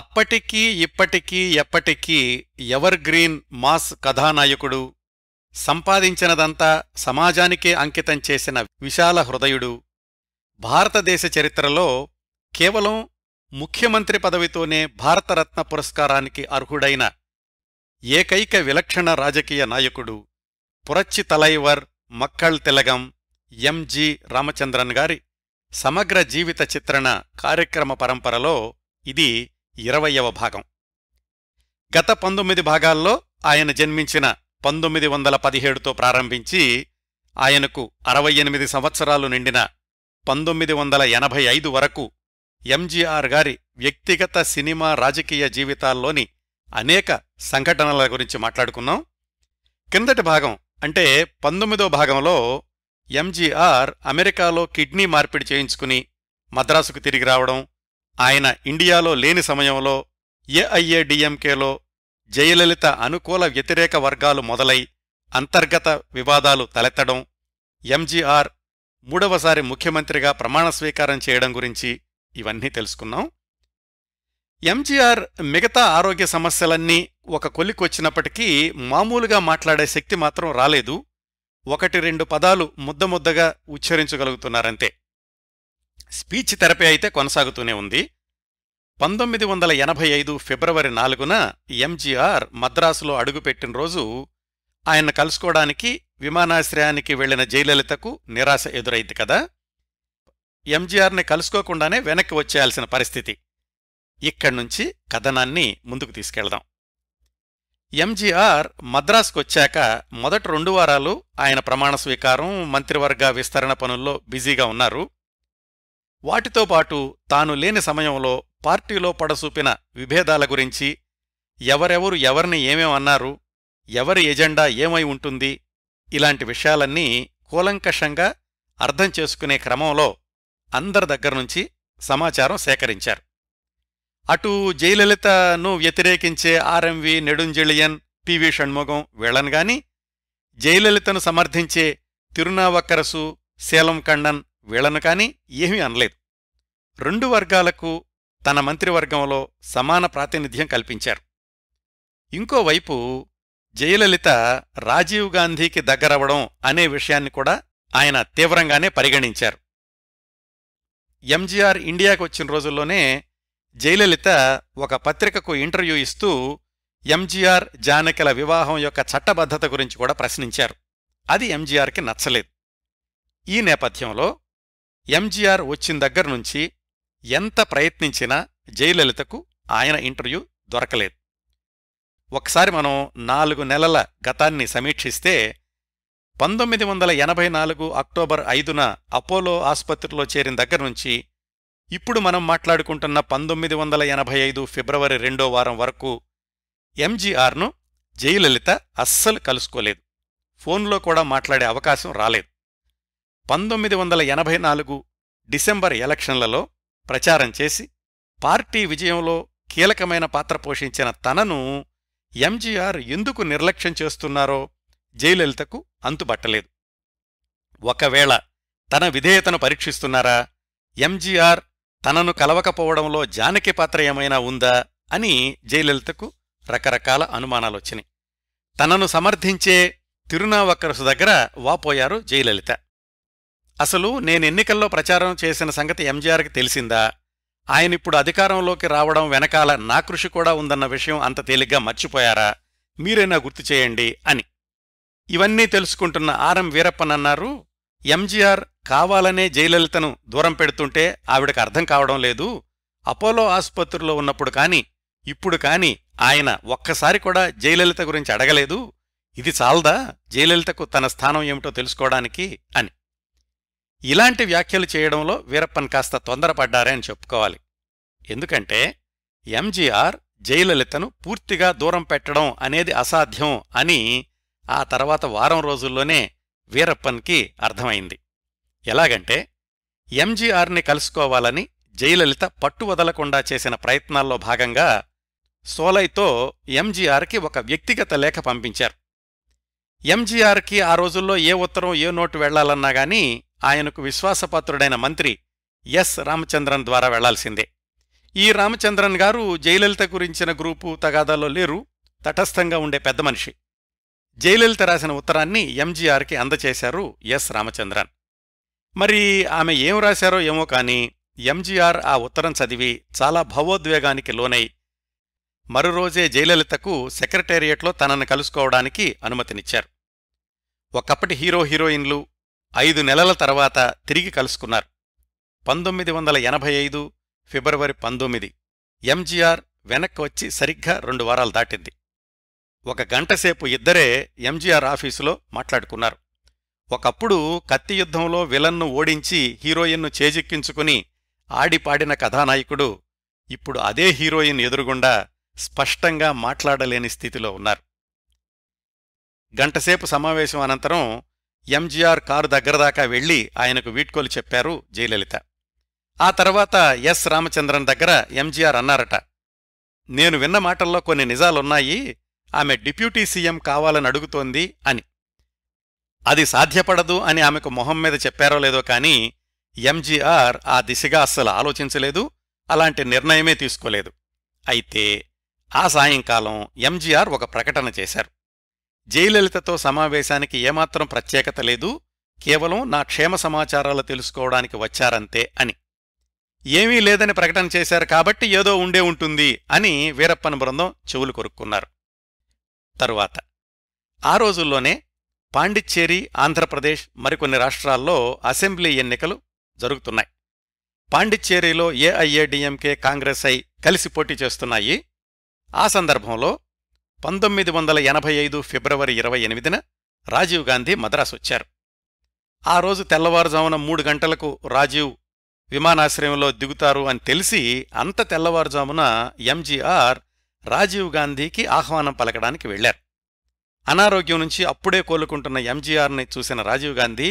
అప్పటికీ ఇప్పటికీ ఎప్పటికీ ఎవర్ గ్రీన్ మాస్ కథానాయకుడు సంపాదించినదంతా సమాజానికే అంకితం చేసిన విశాల హృదయుడు భారతదేశ చరిత్రలో కేవలం ముఖ్యమంత్రి పదవితోనే భారతరత్న పురస్కారానికి అర్హుడైన ఏకైక విలక్షణ రాజకీయ నాయకుడు పురచ్చి తలైవర్ మక్కళ్ తిలగం జి రామచంద్రన్ గారి సమగ్ర జీవిత చిత్రణ కార్యక్రమ పరంపరలో ఇది ఇరవయవ భాగం గత పంతొమ్మిది భాగాల్లో ఆయన జన్మించిన పంతొమ్మిది వందల పదిహేడుతో ప్రారంభించి ఆయనకు అరవై ఎనిమిది సంవత్సరాలు నిండిన పంతొమ్మిది వందల ఎనభై ఐదు వరకు ఎంజీఆర్ గారి వ్యక్తిగత సినిమా రాజకీయ జీవితాల్లోని అనేక సంఘటనల గురించి మాట్లాడుకున్నాం కిందటి భాగం అంటే పంతొమ్మిదో భాగంలో ఎంజీఆర్ అమెరికాలో కిడ్నీ మార్పిడి చేయించుకుని మద్రాసుకు తిరిగి రావడం ఆయన ఇండియాలో లేని సమయంలో ఏఐఏడిఎంకేలో జయలలిత అనుకూల వ్యతిరేక వర్గాలు మొదలై అంతర్గత వివాదాలు తలెత్తడం ఎంజీఆర్ మూడవసారి ముఖ్యమంత్రిగా ప్రమాణస్వీకారం చేయడం గురించి ఇవన్నీ తెలుసుకున్నాం ఎంజీఆర్ మిగతా ఆరోగ్య సమస్యలన్నీ ఒక కొలికొచ్చినప్పటికీ మామూలుగా మాట్లాడే శక్తి మాత్రం రాలేదు ఒకటి రెండు పదాలు ముద్దముద్దగా ఉచ్చరించగలుగుతున్నారంతే స్పీచ్ థెరపీ అయితే కొనసాగుతూనే ఉంది పంతొమ్మిది వందల ఎనభై ఐదు ఫిబ్రవరి నాలుగున ఎంజీఆర్ మద్రాసులో అడుగుపెట్టిన రోజు ఆయన కలుసుకోవడానికి విమానాశ్రయానికి వెళ్లిన జయలలితకు నిరాశ ఎదురైంది కదా ఎంజీఆర్ని కలుసుకోకుండానే వెనక్కి వచ్చేయాల్సిన పరిస్థితి ఇక్కడ్నుంచి కథనాన్ని ముందుకు తీసుకెళ్దాం ఎంజీఆర్ మద్రాసుకొచ్చాక మొదటి రెండు వారాలు ఆయన ప్రమాణ స్వీకారం మంత్రివర్గ విస్తరణ పనుల్లో బిజీగా ఉన్నారు వాటితో పాటు తాను లేని సమయంలో పార్టీలో పడసూపిన విభేదాల గురించి ఎవరెవరు ఎవరిని ఏమేమన్నారు ఎవరి ఎజెండా ఏమై ఉంటుంది ఇలాంటి విషయాలన్నీ కూలంకషంగా అర్థం చేసుకునే క్రమంలో అందరి దగ్గర్నుంచి సమాచారం సేకరించారు అటు జయలలితను వ్యతిరేకించే ఆర్ఎంవి నెడుంజెళియన్ పివి షణ్ముగం వీళ్లనుగాని జయలలితను సమర్థించే తిరునావక్కరసు సేలం కണ്ണన్ వీళ్లను కాని ఏమీ అనలేదు రెండు వర్గాలకు తన మంత్రివర్గంలో సమాన ప్రాతినిధ్యం కల్పించారు ఇంకోవైపు జయలలిత రాజీవ్ గాంధీకి దగ్గరవడం అనే విషయాన్ని కూడా ఆయన తీవ్రంగానే పరిగణించారు ఎంజీఆర్ ఇండియాకు వచ్చిన రోజుల్లోనే జయలలిత ఒక పత్రికకు ఇంటర్వ్యూ ఇస్తూ ఎంజీఆర్ జానకిల వివాహం యొక్క చట్టబద్ధత గురించి కూడా ప్రశ్నించారు అది ఎంజీఆర్కి నచ్చలేదు ఈ నేపథ్యంలో ఎంజీఆర్ వచ్చిన దగ్గర నుంచి ఎంత ప్రయత్నించినా జయలలితకు ఆయన ఇంటర్వ్యూ దొరకలేదు ఒకసారి మనం నాలుగు నెలల గతాన్ని సమీక్షిస్తే పంతొమ్మిది వందల ఎనభై నాలుగు అక్టోబర్ ఐదున అపోలో ఆసుపత్రిలో చేరిన దగ్గర నుంచి ఇప్పుడు మనం మాట్లాడుకుంటున్న పంతొమ్మిది వందల ఎనభై ఐదు ఫిబ్రవరి రెండో వారం వరకు ఎంజీఆర్ను జయలలిత అస్సలు కలుసుకోలేదు ఫోన్లో కూడా మాట్లాడే అవకాశం రాలేదు పంతొమ్మిది వందల ఎనభై నాలుగు డిసెంబర్ ఎలక్షన్లలో ప్రచారం చేసి పార్టీ విజయంలో కీలకమైన పాత్ర పోషించిన తనను ఎంజీఆర్ ఎందుకు నిర్లక్ష్యం చేస్తున్నారో జయలలితకు అంతుబట్టలేదు ఒకవేళ తన విధేయతను పరీక్షిస్తున్నారా ఎంజీఆర్ తనను కలవకపోవడంలో జానకి పాత్ర ఏమైనా ఉందా అని జయలలితకు రకరకాల అనుమానాలొచ్చినాయి తనను సమర్థించే తిరునావక్కరసు దగ్గర వాపోయారు జయలలిత అసలు నేను ఎన్నికల్లో ప్రచారం చేసిన సంగతి ఎంజీఆర్కి తెలిసిందా ఆయనిప్పుడు అధికారంలోకి రావడం వెనకాల నా కృషి కూడా ఉందన్న విషయం అంత తేలిగ్గా మర్చిపోయారా మీరైనా గుర్తు చేయండి అని ఇవన్నీ తెలుసుకుంటున్న ఆర్ఎం వీరప్పనన్నారు ఎంజీఆర్ కావాలనే జయలలితను దూరం పెడుతుంటే ఆవిడకు అర్థం కావడం లేదు అపోలో ఆసుపత్రిలో ఉన్నప్పుడు కాని ఇప్పుడు కాని ఆయన ఒక్కసారి కూడా జయలలిత గురించి అడగలేదు ఇది చాలదా జయలలితకు తన స్థానం ఏమిటో తెలుసుకోవడానికి అని ఇలాంటి వ్యాఖ్యలు చేయడంలో వీరప్పన్ కాస్త తొందరపడ్డారే అని చెప్పుకోవాలి ఎందుకంటే ఎంజీఆర్ జయలలితను పూర్తిగా దూరం పెట్టడం అనేది అసాధ్యం అని ఆ తర్వాత వారం రోజుల్లోనే వీరప్పన్కి అర్థమైంది ఎలాగంటే ఎంజీఆర్ని కలుసుకోవాలని జయలలిత పట్టువదలకుండా చేసిన ప్రయత్నాల్లో భాగంగా సోలైతో ఎంజీఆర్కి ఒక వ్యక్తిగత లేఖ పంపించారు ఎంజీఆర్కి ఆ రోజుల్లో ఏ ఉత్తరం ఏ నోటు వెళ్లాలన్నా గానీ ఆయనకు విశ్వాసపాత్రుడైన మంత్రి ఎస్ రామచంద్రన్ ద్వారా వెళ్లాల్సిందే ఈ రామచంద్రన్ గారు జయలలిత గురించిన గ్రూపు తగాదాలో లేరు తటస్థంగా ఉండే పెద్ద మనిషి జయలలిత రాసిన ఉత్తరాన్ని ఎంజీఆర్కి అందచేశారు ఎస్ రామచంద్రన్ మరి ఆమె ఏం రాశారో ఏమో కాని ఎంజీఆర్ ఆ ఉత్తరం చదివి చాలా భావోద్వేగానికి లోనై మరురోజే జయలలితకు సెక్రటేరియట్లో తనను కలుసుకోవడానికి అనుమతినిచ్చారు ఒకప్పటి హీరో హీరోయిన్లు ఐదు నెలల తర్వాత తిరిగి కలుసుకున్నారు పంతొమ్మిది వందల ఎనభై ఐదు ఫిబ్రవరి పంతొమ్మిది ఎంజీఆర్ వెనక్కి వచ్చి సరిగ్గా రెండు వారాలు దాటింది ఒక గంటసేపు ఇద్దరే ఎంజీఆర్ ఆఫీసులో మాట్లాడుకున్నారు ఒకప్పుడు కత్తి యుద్ధంలో విలన్ను ఓడించి హీరోయిన్ను చేజిక్కించుకుని ఆడిపాడిన కథానాయకుడు ఇప్పుడు అదే హీరోయిన్ ఎదురుగుండా స్పష్టంగా మాట్లాడలేని స్థితిలో ఉన్నారు గంటసేపు సమావేశం అనంతరం ఎంజీఆర్ కారు దగ్గర దాకా వెళ్లి ఆయనకు వీట్కోలు చెప్పారు జయలలిత ఆ తర్వాత ఎస్ రామచంద్రన్ దగ్గర ఎంజీఆర్ అన్నారట నేను విన్న మాటల్లో కొన్ని నిజాలున్నాయి ఆమె డిప్యూటీ సీఎం కావాలని అడుగుతోంది అని అది సాధ్యపడదు అని ఆమెకు మొహం మీద చెప్పారో లేదో కాని ఎంజీఆర్ ఆ దిశగా అస్సలు ఆలోచించలేదు అలాంటి నిర్ణయమే తీసుకోలేదు అయితే ఆ సాయంకాలం ఎంజీఆర్ ఒక ప్రకటన చేశారు జయలలితతో సమావేశానికి ఏమాత్రం ప్రత్యేకత లేదు కేవలం నా క్షేమ సమాచారాలు తెలుసుకోవడానికి వచ్చారంతే అని ఏమీ లేదని ప్రకటన చేశారు కాబట్టి ఏదో ఉండే ఉంటుంది అని వీరప్పన బృందం చెవులు కొరుక్కున్నారు తరువాత ఆ రోజుల్లోనే పాండిచ్చేరి ఆంధ్రప్రదేశ్ మరికొన్ని రాష్ట్రాల్లో అసెంబ్లీ ఎన్నికలు జరుగుతున్నాయి పాండిచ్చేరిలో ఏఐఏడిఎంకే కాంగ్రెస్ ఐ కలిసి పోటీ చేస్తున్నాయి ఆ సందర్భంలో పంతొమ్మిది వందల ఎనభై ఐదు ఫిబ్రవరి ఇరవై ఎనిమిదిన రాజీవ్ గాంధీ మద్రాసొచ్చారు ఆ రోజు తెల్లవారుజామున మూడు గంటలకు రాజీవ్ విమానాశ్రయంలో దిగుతారు అని తెలిసి అంత తెల్లవారుజామున ఎంజీఆర్ రాజీవ్ గాంధీకి ఆహ్వానం పలకడానికి వెళ్లారు అనారోగ్యం నుంచి అప్పుడే కోలుకుంటున్న ఎంజీఆర్ని చూసిన రాజీవ్ గాంధీ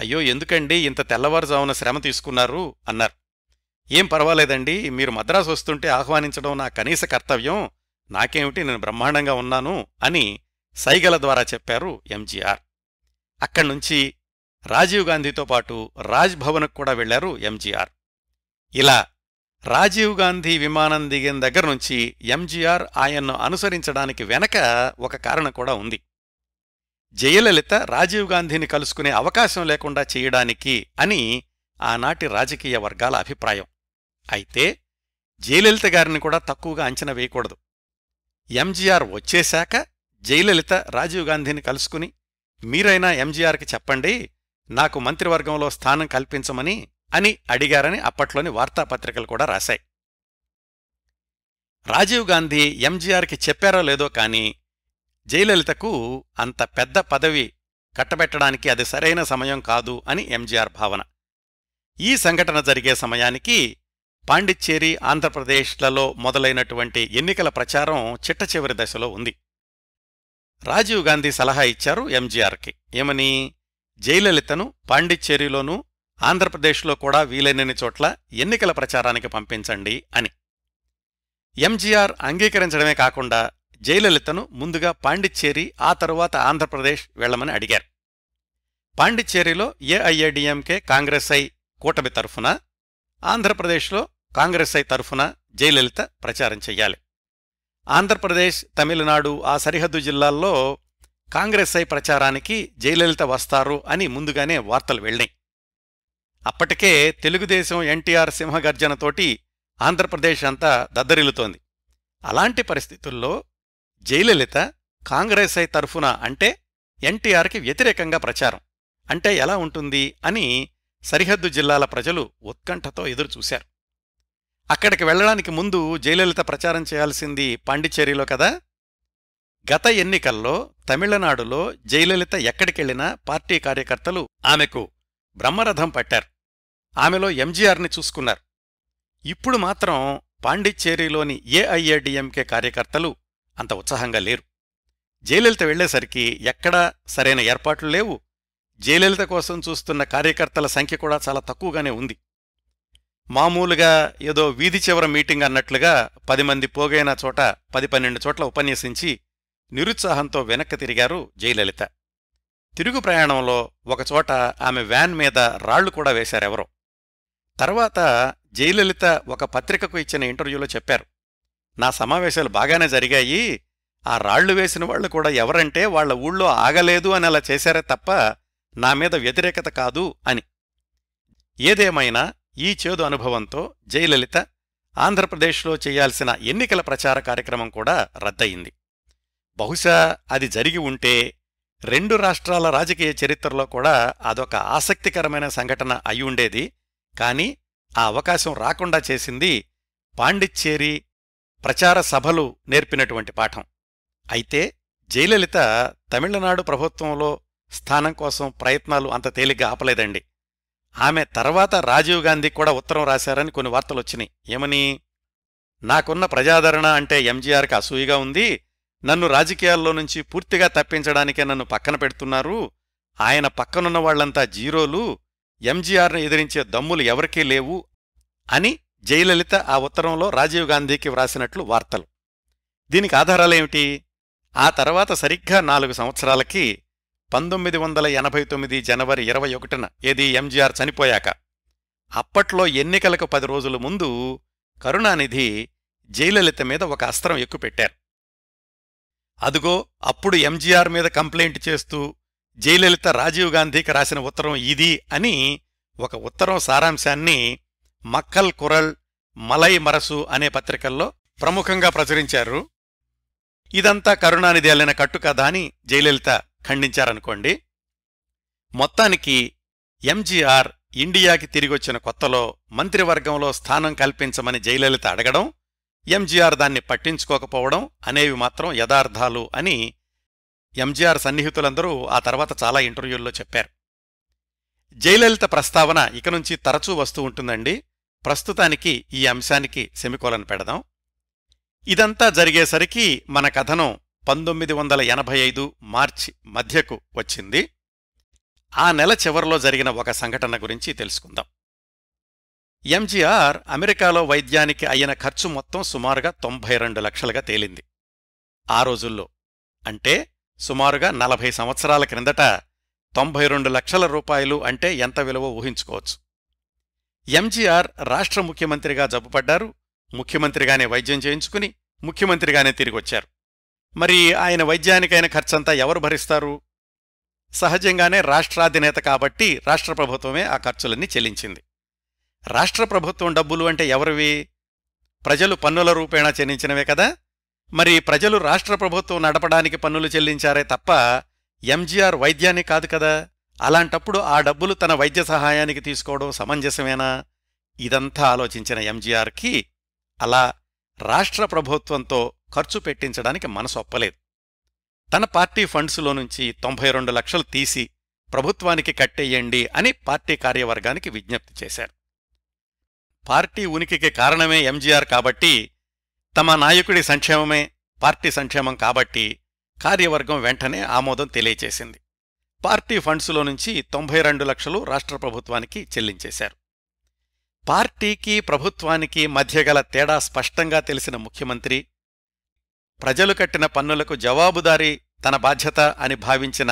అయ్యో ఎందుకండి ఇంత తెల్లవారుజామున శ్రమ తీసుకున్నారు అన్నారు ఏం పర్వాలేదండి మీరు మద్రాసు వస్తుంటే ఆహ్వానించడం నా కనీస కర్తవ్యం నాకేమిటి నేను బ్రహ్మాండంగా ఉన్నాను అని సైగల ద్వారా చెప్పారు ఎంజీఆర్ అక్కడ్నుంచి రాజీవ్ గాంధీతో పాటు రాజ్భవన్కు కూడా వెళ్లారు ఎంజీఆర్ ఇలా రాజీవ్ గాంధీ విమానం దిగిన దగ్గర నుంచి ఎంజీఆర్ ఆయన్ను అనుసరించడానికి వెనక ఒక కారణం కూడా ఉంది జయలలిత రాజీవ్ గాంధీని కలుసుకునే అవకాశం లేకుండా చేయడానికి అని ఆనాటి రాజకీయ వర్గాల అభిప్రాయం అయితే జయలలిత గారిని కూడా తక్కువగా అంచనా వేయకూడదు ఎంజీఆర్ వచ్చేశాక జయలలిత రాజీవ్ గాంధీని కలుసుకుని మీరైనా ఎంజీఆర్కి చెప్పండి నాకు మంత్రివర్గంలో స్థానం కల్పించమని అని అడిగారని అప్పట్లోని వార్తాపత్రికలు కూడా రాశాయి రాజీవ్ గాంధీ ఎంజీఆర్కి చెప్పారో లేదో కాని జయలలితకు అంత పెద్ద పదవి కట్టబెట్టడానికి అది సరైన సమయం కాదు అని ఎంజీఆర్ భావన ఈ సంఘటన జరిగే సమయానికి పాండిచ్చేరి ఆంధ్రప్రదేశ్లలో మొదలైనటువంటి ఎన్నికల ప్రచారం చిట్ట చివరి దశలో ఉంది రాజీవ్ గాంధీ సలహా ఇచ్చారు ఎంజీఆర్కి ఏమని జయలలితను పాండిచ్చేరిలోనూ ఆంధ్రప్రదేశ్లో కూడా వీలైనన్ని చోట్ల ఎన్నికల ప్రచారానికి పంపించండి అని ఎంజీఆర్ అంగీకరించడమే కాకుండా జయలలితను ముందుగా పాండిచ్చేరి ఆ తరువాత ఆంధ్రప్రదేశ్ వెళ్లమని అడిగారు పాండిచ్చేరిలో ఏఐఏడిఎంకే కాంగ్రెస్ ఐ కూటమి తరఫున ఆంధ్రప్రదేశ్లో కాంగ్రెస్ ఐ తరఫున జయలలిత ప్రచారం చెయ్యాలి ఆంధ్రప్రదేశ్ తమిళనాడు ఆ సరిహద్దు జిల్లాల్లో కాంగ్రెస్ ఐ ప్రచారానికి జయలలిత వస్తారు అని ముందుగానే వార్తలు వెళ్ళాయి అప్పటికే తెలుగుదేశం ఎన్టీఆర్ సింహగర్జనతోటి ఆంధ్రప్రదేశ్ అంతా దద్దరిల్లుతోంది అలాంటి పరిస్థితుల్లో జయలలిత కాంగ్రెస్ ఐ తరఫున అంటే ఎన్టీఆర్కి వ్యతిరేకంగా ప్రచారం అంటే ఎలా ఉంటుంది అని సరిహద్దు జిల్లాల ప్రజలు ఉత్కంఠతో ఎదురుచూశారు అక్కడికి వెళ్లడానికి ముందు జయలలిత ప్రచారం చేయాల్సింది పాండిచ్చేరిలో కదా గత ఎన్నికల్లో తమిళనాడులో జయలలిత ఎక్కడికెళ్లినా పార్టీ కార్యకర్తలు ఆమెకు బ్రహ్మరథం పట్టారు ఆమెలో ఎంజీఆర్ని చూసుకున్నారు ఇప్పుడు మాత్రం పాండిచ్చేరిలోని ఏఐఏడిఎంకే కార్యకర్తలు అంత ఉత్సాహంగా లేరు జయలలిత వెళ్లేసరికి ఎక్కడా సరైన ఏర్పాట్లు లేవు జయలలిత కోసం చూస్తున్న కార్యకర్తల సంఖ్య కూడా చాలా తక్కువగానే ఉంది మామూలుగా ఏదో వీధి చివర మీటింగ్ అన్నట్లుగా పది మంది పోగైన చోట పది పన్నెండు చోట్ల ఉపన్యసించి నిరుత్సాహంతో వెనక్కి తిరిగారు జయలలిత తిరుగు ప్రయాణంలో ఒకచోట ఆమె వ్యాన్ మీద రాళ్లు కూడా వేశారెవరో తర్వాత జయలలిత ఒక పత్రికకు ఇచ్చిన ఇంటర్వ్యూలో చెప్పారు నా సమావేశాలు బాగానే జరిగాయి ఆ రాళ్లు వేసిన వాళ్లు కూడా ఎవరంటే వాళ్ల ఊళ్ళో ఆగలేదు అని అలా చేశారే తప్ప నా మీద వ్యతిరేకత కాదు అని ఏదేమైనా ఈ చేదు అనుభవంతో జయలలిత ఆంధ్రప్రదేశ్లో చేయాల్సిన ఎన్నికల ప్రచార కార్యక్రమం కూడా రద్దయింది బహుశా అది జరిగి ఉంటే రెండు రాష్ట్రాల రాజకీయ చరిత్రలో కూడా అదొక ఆసక్తికరమైన సంఘటన అయ్యుండేది కాని ఆ అవకాశం రాకుండా చేసింది పాండిచ్చేరి ప్రచార సభలు నేర్పినటువంటి పాఠం అయితే జయలలిత తమిళనాడు ప్రభుత్వంలో స్థానం కోసం ప్రయత్నాలు అంత తేలిగ్గా ఆపలేదండి ఆమె తర్వాత రాజీవ్ గాంధీ కూడా ఉత్తరం రాశారని కొన్ని వార్తలు వచ్చినాయి ఏమని నాకున్న ప్రజాదరణ అంటే ఎంజీఆర్కి అసూయిగా ఉంది నన్ను రాజకీయాల్లో నుంచి పూర్తిగా తప్పించడానికే నన్ను పక్కన పెడుతున్నారు ఆయన పక్కనున్న వాళ్లంతా జీరోలు ఎంజీఆర్ను ఎదిరించే దమ్ములు ఎవరికీ లేవు అని జయలలిత ఆ ఉత్తరంలో రాజీవ్ గాంధీకి వ్రాసినట్లు వార్తలు దీనికి ఆధారాలేమిటి ఆ తర్వాత సరిగ్గా నాలుగు సంవత్సరాలకి పంతొమ్మిది వందల ఎనభై తొమ్మిది జనవరి ఇరవై ఒకటిన ఏది ఎంజీఆర్ చనిపోయాక అప్పట్లో ఎన్నికలకు పది రోజుల ముందు కరుణానిధి జయలలిత మీద ఒక అస్త్రం ఎక్కుపెట్టారు అదుగో అప్పుడు ఎంజీఆర్ మీద కంప్లైంట్ చేస్తూ జయలలిత రాజీవ్ గాంధీకి రాసిన ఉత్తరం ఇది అని ఒక ఉత్తరం సారాంశాన్ని మక్కల్ కురల్ మలై మరసు అనే పత్రికల్లో ప్రముఖంగా ప్రచురించారు ఇదంతా కరుణానిధి అల్లిన కట్టుకథ అని జయలలిత ఖండించారనుకోండి మొత్తానికి ఎంజీఆర్ ఇండియాకి తిరిగొచ్చిన కొత్తలో మంత్రివర్గంలో స్థానం కల్పించమని జయలలిత అడగడం ఎంజీఆర్ దాన్ని పట్టించుకోకపోవడం అనేవి మాత్రం యథార్థాలు అని ఎంజీఆర్ సన్నిహితులందరూ ఆ తర్వాత చాలా ఇంటర్వ్యూల్లో చెప్పారు జయలలిత ప్రస్తావన ఇక నుంచి తరచూ వస్తూ ఉంటుందండి ప్రస్తుతానికి ఈ అంశానికి సెమికోలను పెడదాం ఇదంతా జరిగేసరికి మన కథనం పంతొమ్మిది వందల ఎనభై ఐదు మార్చి మధ్యకు వచ్చింది ఆ నెల చివరిలో జరిగిన ఒక సంఘటన గురించి తెలుసుకుందాం ఎంజీఆర్ అమెరికాలో వైద్యానికి అయిన ఖర్చు మొత్తం సుమారుగా తొంభై రెండు లక్షలుగా తేలింది ఆ రోజుల్లో అంటే సుమారుగా నలభై సంవత్సరాల క్రిందట తొంభై రెండు లక్షల రూపాయలు అంటే ఎంత విలువ ఊహించుకోవచ్చు ఎంజీఆర్ రాష్ట్ర ముఖ్యమంత్రిగా జబ్బుపడ్డారు ముఖ్యమంత్రిగానే వైద్యం చేయించుకుని ముఖ్యమంత్రిగానే తిరిగొచ్చారు మరి ఆయన వైద్యానికైన ఖర్చంతా ఎవరు భరిస్తారు సహజంగానే రాష్ట్రాధినేత కాబట్టి రాష్ట్ర ప్రభుత్వమే ఆ ఖర్చులన్నీ చెల్లించింది రాష్ట్ర ప్రభుత్వం డబ్బులు అంటే ఎవరివి ప్రజలు పన్నుల రూపేణా చెల్లించినవే కదా మరి ప్రజలు రాష్ట్ర ప్రభుత్వం నడపడానికి పన్నులు చెల్లించారే తప్ప ఎంజీఆర్ వైద్యాన్ని కాదు కదా అలాంటప్పుడు ఆ డబ్బులు తన వైద్య సహాయానికి తీసుకోవడం సమంజసమేనా ఇదంతా ఆలోచించిన ఎంజీఆర్కి అలా రాష్ట్ర ప్రభుత్వంతో ఖర్చు పెట్టించడానికి మనసు ఒప్పలేదు తన పార్టీ ఫండ్స్లో నుంచి తొంభై రెండు లక్షలు తీసి ప్రభుత్వానికి కట్టేయండి అని పార్టీ కార్యవర్గానికి విజ్ఞప్తి చేశారు పార్టీ ఉనికికి కారణమే ఎంజీఆర్ కాబట్టి తమ నాయకుడి సంక్షేమమే పార్టీ సంక్షేమం కాబట్టి కార్యవర్గం వెంటనే ఆమోదం తెలియచేసింది పార్టీ ఫండ్స్లో నుంచి తొంభై రెండు లక్షలు రాష్ట్ర ప్రభుత్వానికి చెల్లించేశారు పార్టీకి ప్రభుత్వానికి మధ్యగల తేడా స్పష్టంగా తెలిసిన ముఖ్యమంత్రి ప్రజలు కట్టిన పన్నులకు జవాబుదారీ తన బాధ్యత అని భావించిన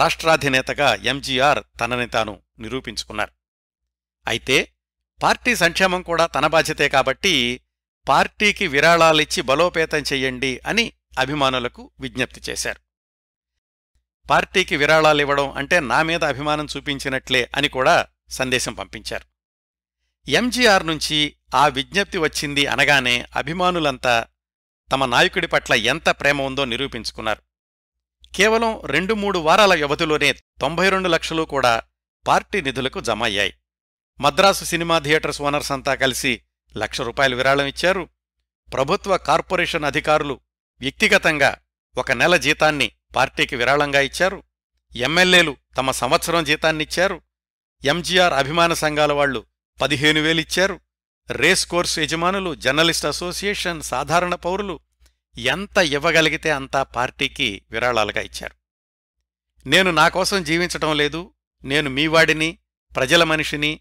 రాష్ట్రాధినేతగా ఎంజీఆర్ తనని తాను నిరూపించుకున్నారు అయితే పార్టీ సంక్షేమం కూడా తన బాధ్యతే కాబట్టి పార్టీకి విరాళాలిచ్చి బలోపేతం చెయ్యండి అని అభిమానులకు విజ్ఞప్తి చేశారు పార్టీకి విరాళాలివ్వడం అంటే నా మీద అభిమానం చూపించినట్లే అని కూడా సందేశం పంపించారు ఎంజీఆర్ నుంచి ఆ విజ్ఞప్తి వచ్చింది అనగానే అభిమానులంతా తమ నాయకుడి పట్ల ఎంత ప్రేమ ఉందో నిరూపించుకున్నారు కేవలం రెండు మూడు వారాల వ్యవధిలోనే తొంభై రెండు లక్షలు కూడా పార్టీ నిధులకు జమ అయ్యాయి మద్రాసు సినిమా థియేటర్స్ ఓనర్స్ అంతా కలిసి లక్ష రూపాయలు విరాళం ఇచ్చారు ప్రభుత్వ కార్పొరేషన్ అధికారులు వ్యక్తిగతంగా ఒక నెల జీతాన్ని పార్టీకి విరాళంగా ఇచ్చారు ఎమ్మెల్యేలు తమ సంవత్సరం జీతాన్నిచ్చారు ఎంజీఆర్ అభిమాన సంఘాల వాళ్లు పదిహేను వేలిచ్చారు రేస్ కోర్సు యజమానులు జర్నలిస్ట్ అసోసియేషన్ సాధారణ పౌరులు ఎంత ఇవ్వగలిగితే అంతా పార్టీకి విరాళాలుగా ఇచ్చారు నేను నా కోసం జీవించటం లేదు నేను మీవాడిని ప్రజల మనిషిని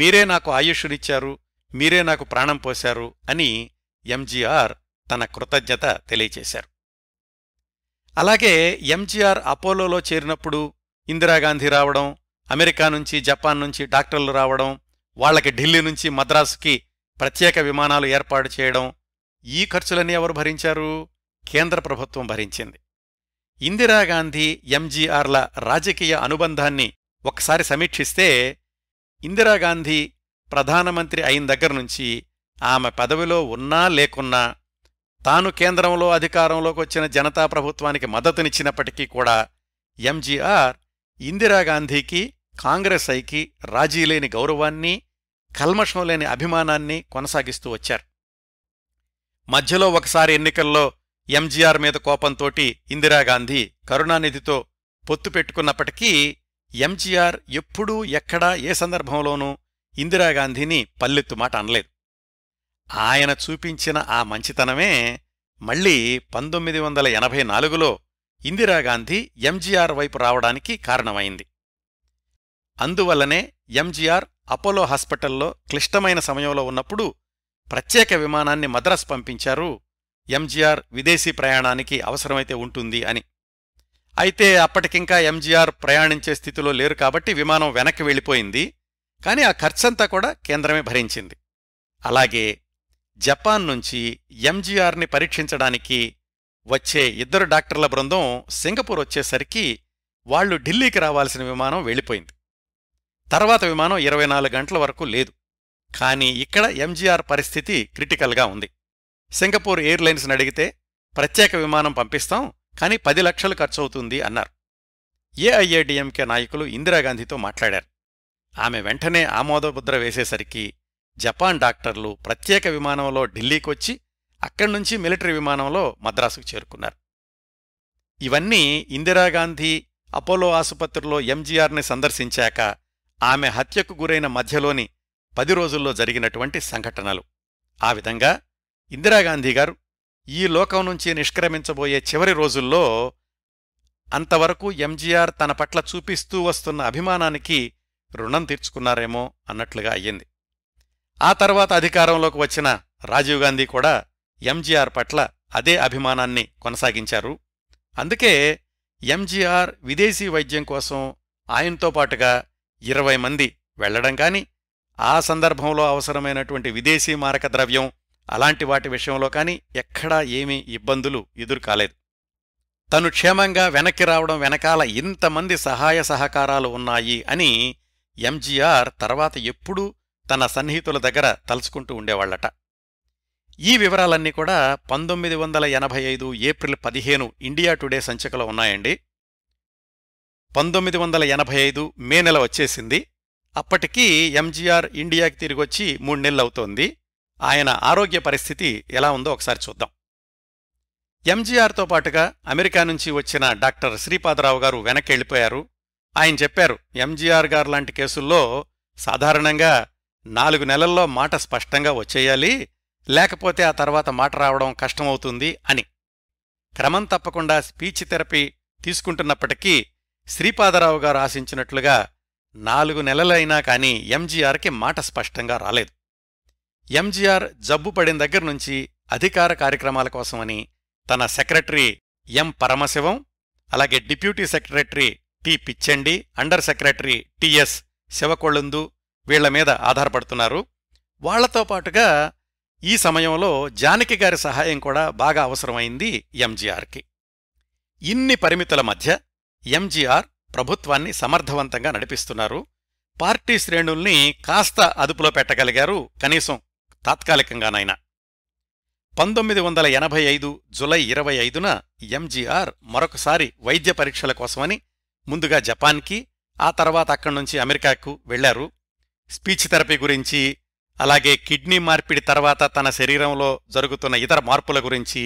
మీరే నాకు ఆయుష్నిచ్చారు మీరే నాకు ప్రాణం పోశారు అని ఎంజీఆర్ తన కృతజ్ఞత తెలియచేశారు అలాగే ఎంజీఆర్ అపోలోలో చేరినప్పుడు ఇందిరాగాంధీ రావడం అమెరికా నుంచి జపాన్ నుంచి డాక్టర్లు రావడం వాళ్ళకి ఢిల్లీ నుంచి మద్రాసుకి ప్రత్యేక విమానాలు ఏర్పాటు చేయడం ఈ ఖర్చులన్నీ ఎవరు భరించారు కేంద్ర ప్రభుత్వం భరించింది ఇందిరాగాంధీ ఎంజీఆర్ల రాజకీయ అనుబంధాన్ని ఒకసారి సమీక్షిస్తే ఇందిరాగాంధీ ప్రధానమంత్రి అయిన దగ్గర నుంచి ఆమె పదవిలో ఉన్నా లేకున్నా తాను కేంద్రంలో అధికారంలోకి వచ్చిన జనతా ప్రభుత్వానికి మద్దతునిచ్చినప్పటికీ కూడా ఎంజీఆర్ ఇందిరాగాంధీకి కాంగ్రెస్ ఐకి రాజీలేని గౌరవాన్ని కల్మషం లేని అభిమానాన్ని కొనసాగిస్తూ వచ్చారు మధ్యలో ఒకసారి ఎన్నికల్లో ఎంజీఆర్ మీద కోపంతోటి ఇందిరాగాంధీ కరుణానిధితో పొత్తు పెట్టుకున్నప్పటికీ ఎంజీఆర్ ఎప్పుడూ ఎక్కడా ఏ సందర్భంలోనూ ఇందిరాగాంధీని పల్లెత్తు మాట అనలేదు ఆయన చూపించిన ఆ మంచితనమే మళ్లీ పంతొమ్మిది వందల ఎనభై నాలుగులో ఇందిరాగాంధీ ఎంజీఆర్ వైపు రావడానికి కారణమైంది అందువల్లనే ఎంజీఆర్ అపోలో హాస్పిటల్లో క్లిష్టమైన సమయంలో ఉన్నప్పుడు ప్రత్యేక విమానాన్ని మద్రాసు పంపించారు ఎంజీఆర్ విదేశీ ప్రయాణానికి అవసరమైతే ఉంటుంది అని అయితే అప్పటికింకా ఎంజీఆర్ ప్రయాణించే స్థితిలో లేరు కాబట్టి విమానం వెనక్కి వెళ్ళిపోయింది కానీ ఆ ఖర్చంతా కూడా కేంద్రమే భరించింది అలాగే జపాన్ నుంచి ఎంజీఆర్ని పరీక్షించడానికి వచ్చే ఇద్దరు డాక్టర్ల బృందం సింగపూర్ వచ్చేసరికి వాళ్లు ఢిల్లీకి రావాల్సిన విమానం వెళ్ళిపోయింది తర్వాత విమానం ఇరవై నాలుగు గంటల వరకు లేదు కానీ ఇక్కడ ఎంజీఆర్ పరిస్థితి క్రిటికల్గా ఉంది సింగపూర్ ఎయిర్లైన్స్ని అడిగితే ప్రత్యేక విమానం పంపిస్తాం కానీ పది లక్షలు ఖర్చవుతుంది అన్నారు ఏఐఏడిఎంకే నాయకులు ఇందిరాగాంధీతో మాట్లాడారు ఆమె వెంటనే ఆమోదముద్ర వేసేసరికి జపాన్ డాక్టర్లు ప్రత్యేక విమానంలో ఢిల్లీకొచ్చి అక్కడ్నుంచి మిలిటరీ విమానంలో మద్రాసుకు చేరుకున్నారు ఇవన్నీ ఇందిరాగాంధీ అపోలో ఆసుపత్రిలో ఎంజీఆర్ని సందర్శించాక ఆమె హత్యకు గురైన మధ్యలోని పది రోజుల్లో జరిగినటువంటి సంఘటనలు ఆ విధంగా ఇందిరాగాంధీగారు ఈ లోకం నుంచి నిష్క్రమించబోయే చివరి రోజుల్లో అంతవరకు ఎంజీఆర్ తన పట్ల చూపిస్తూ వస్తున్న అభిమానానికి రుణం తీర్చుకున్నారేమో అన్నట్లుగా అయ్యింది ఆ తర్వాత అధికారంలోకి వచ్చిన రాజీవ్ గాంధీ కూడా ఎంజీఆర్ పట్ల అదే అభిమానాన్ని కొనసాగించారు అందుకే ఎంజీఆర్ విదేశీ వైద్యం కోసం ఆయనతో పాటుగా ఇరవై మంది వెళ్లడం కాని ఆ సందర్భంలో అవసరమైనటువంటి విదేశీ మారక ద్రవ్యం అలాంటి వాటి విషయంలో కాని ఎక్కడా ఏమీ ఇబ్బందులు ఎదురుకాలేదు తను క్షేమంగా వెనక్కి రావడం వెనకాల ఇంతమంది సహాయ సహకారాలు ఉన్నాయి అని ఎంజీఆర్ తర్వాత ఎప్పుడూ తన సన్నిహితుల దగ్గర తలుచుకుంటూ ఉండేవాళ్లట ఈ వివరాలన్నీ కూడా పంతొమ్మిది వందల ఎనభై ఐదు ఏప్రిల్ పదిహేను ఇండియా టుడే సంచికలో ఉన్నాయండి పంతొమ్మిది వందల ఎనభై ఐదు మే నెల వచ్చేసింది అప్పటికీ ఎంజీఆర్ ఇండియాకి తిరిగొచ్చి మూడు నెలలు అవుతోంది ఆయన ఆరోగ్య పరిస్థితి ఎలా ఉందో ఒకసారి చూద్దాం ఎంజీఆర్తో పాటుగా అమెరికా నుంచి వచ్చిన డాక్టర్ శ్రీపాదరావు గారు వెనక్కెళ్ళిపోయారు ఆయన చెప్పారు ఎంజీఆర్ గారు లాంటి కేసుల్లో సాధారణంగా నాలుగు నెలల్లో మాట స్పష్టంగా వచ్చేయాలి లేకపోతే ఆ తర్వాత మాట రావడం కష్టమవుతుంది అని క్రమం తప్పకుండా స్పీచ్ థెరపీ తీసుకుంటున్నప్పటికీ శ్రీపాదరావు గారు ఆశించినట్లుగా నాలుగు నెలలైనా కాని ఎంజీఆర్కి మాట స్పష్టంగా రాలేదు ఎంజీఆర్ జబ్బు పడిన దగ్గర అధికార కార్యక్రమాల కోసమని తన సెక్రటరీ ఎం పరమశివం అలాగే deputy secretary T Pichandi under secretary TS Sivakozhundu వీళ్ల మీద ఆధారపడుతున్నారు వాళ్లతో పాటుగా ఈ సమయంలో జానకి గారి సహాయం కూడా బాగా అవసరమైంది ఎంజీఆర్కి ఇన్ని పరిమితుల మధ్య ఎంజీఆర్ ప్రభుత్వాన్ని సమర్థవంతంగా నడిపిస్తున్నారు పార్టీ శ్రేణుల్ని కాస్త అదుపులో పెట్టగలిగారు కనీసం తాత్కాలికంగానైనా పంతొమ్మిది వందల ఎనభై ఐదు జులై ఇరవై ఐదున ఎంజీఆర్ మరొకసారి వైద్య పరీక్షల కోసమని ముందుగా జపాన్కి ఆ తర్వాత అక్కడి నుంచి అమెరికాకు వెళ్లారు స్పీచ్ థెరపీ గురించి అలాగే కిడ్నీ మార్పిడి తర్వాత తన శరీరంలో జరుగుతున్న ఇతర మార్పుల గురించి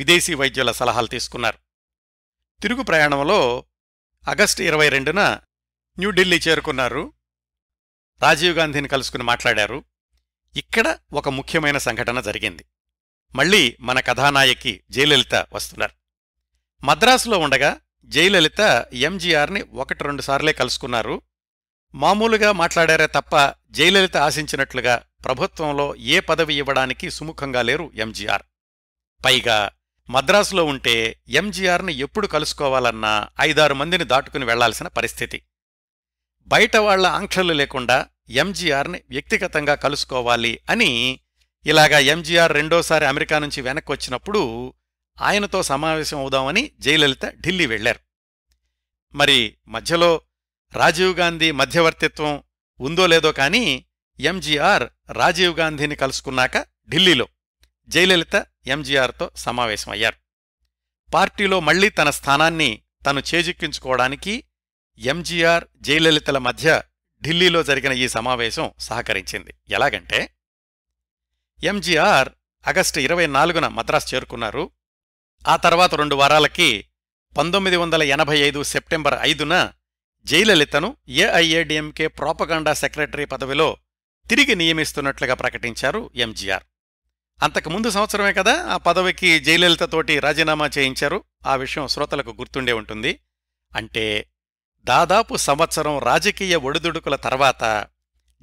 విదేశీ వైద్యుల సలహాలు తీసుకున్నారు తిరుగు ప్రయాణంలో ఆగస్టు ఇరవై రెండున న్యూఢిల్లీ చేరుకున్నారు రాజీవ్ గాంధీని కలుసుకుని మాట్లాడారు ఇక్కడ ఒక ముఖ్యమైన సంఘటన జరిగింది మళ్ళీ మన కథానాయకి జయలలిత వస్తున్నారు మద్రాసులో ఉండగా జయలలిత ఎంజీఆర్ని ఒకటి రెండు సార్లే కలుసుకున్నారు మామూలుగా మాట్లాడారే తప్ప జయలలిత ఆశించినట్లుగా ప్రభుత్వంలో ఏ పదవి ఇవ్వడానికి సుముఖంగా లేరు ఎంజీఆర్ పైగా మద్రాసులో ఉంటే ఎంజీఆర్ని ఎప్పుడు కలుసుకోవాలన్నా ఐదారు మందిని దాటుకుని వెళ్లాల్సిన పరిస్థితి బయట వాళ్ల ఆంక్షలు లేకుండా ఎంజీఆర్ని వ్యక్తిగతంగా కలుసుకోవాలి అని ఇలాగా ఎంజీఆర్ రెండోసారి అమెరికా నుంచి వెనక్కి వచ్చినప్పుడు ఆయనతో సమావేశం అవుదామని జయలలిత ఢిల్లీ వెళ్లారు మరి మధ్యలో రాజీవ్ గాంధీ మధ్యవర్తిత్వం ఉందో లేదో కానీ ఎంజీఆర్ రాజీవ్ గాంధీని కలుసుకున్నాక ఢిల్లీలో జయలలిత ఎంజీఆర్తో సమావేశమయ్యారు పార్టీలో మళ్లీ తన స్థానాన్ని తను చేజిక్కించుకోవడానికి ఎంజీఆర్ జయలలితల మధ్య ఢిల్లీలో జరిగిన ఈ సమావేశం సహకరించింది ఎలాగంటే ఎంజీఆర్ ఆగస్టు ఇరవై నాలుగున మద్రాసు చేరుకున్నారు ఆ తర్వాత రెండు వారాలకి పంతొమ్మిది వందల ఎనభై ఐదు సెప్టెంబర్ ఐదున జయలలితను ఏఐఏడిఎంకే ప్రోపగాండా సెక్రటరీ పదవిలో తిరిగి నియమిస్తున్నట్లుగా ప్రకటించారు ఎంజీఆర్ అంతకు ముందు సంవత్సరమే కదా ఆ పదవికి జయలలితతోటి రాజీనామా చేయించారు ఆ విషయం శ్రోతలకు గుర్తుండే ఉంటుంది అంటే దాదాపు సంవత్సరం రాజకీయ ఒడిదుడుకుల తర్వాత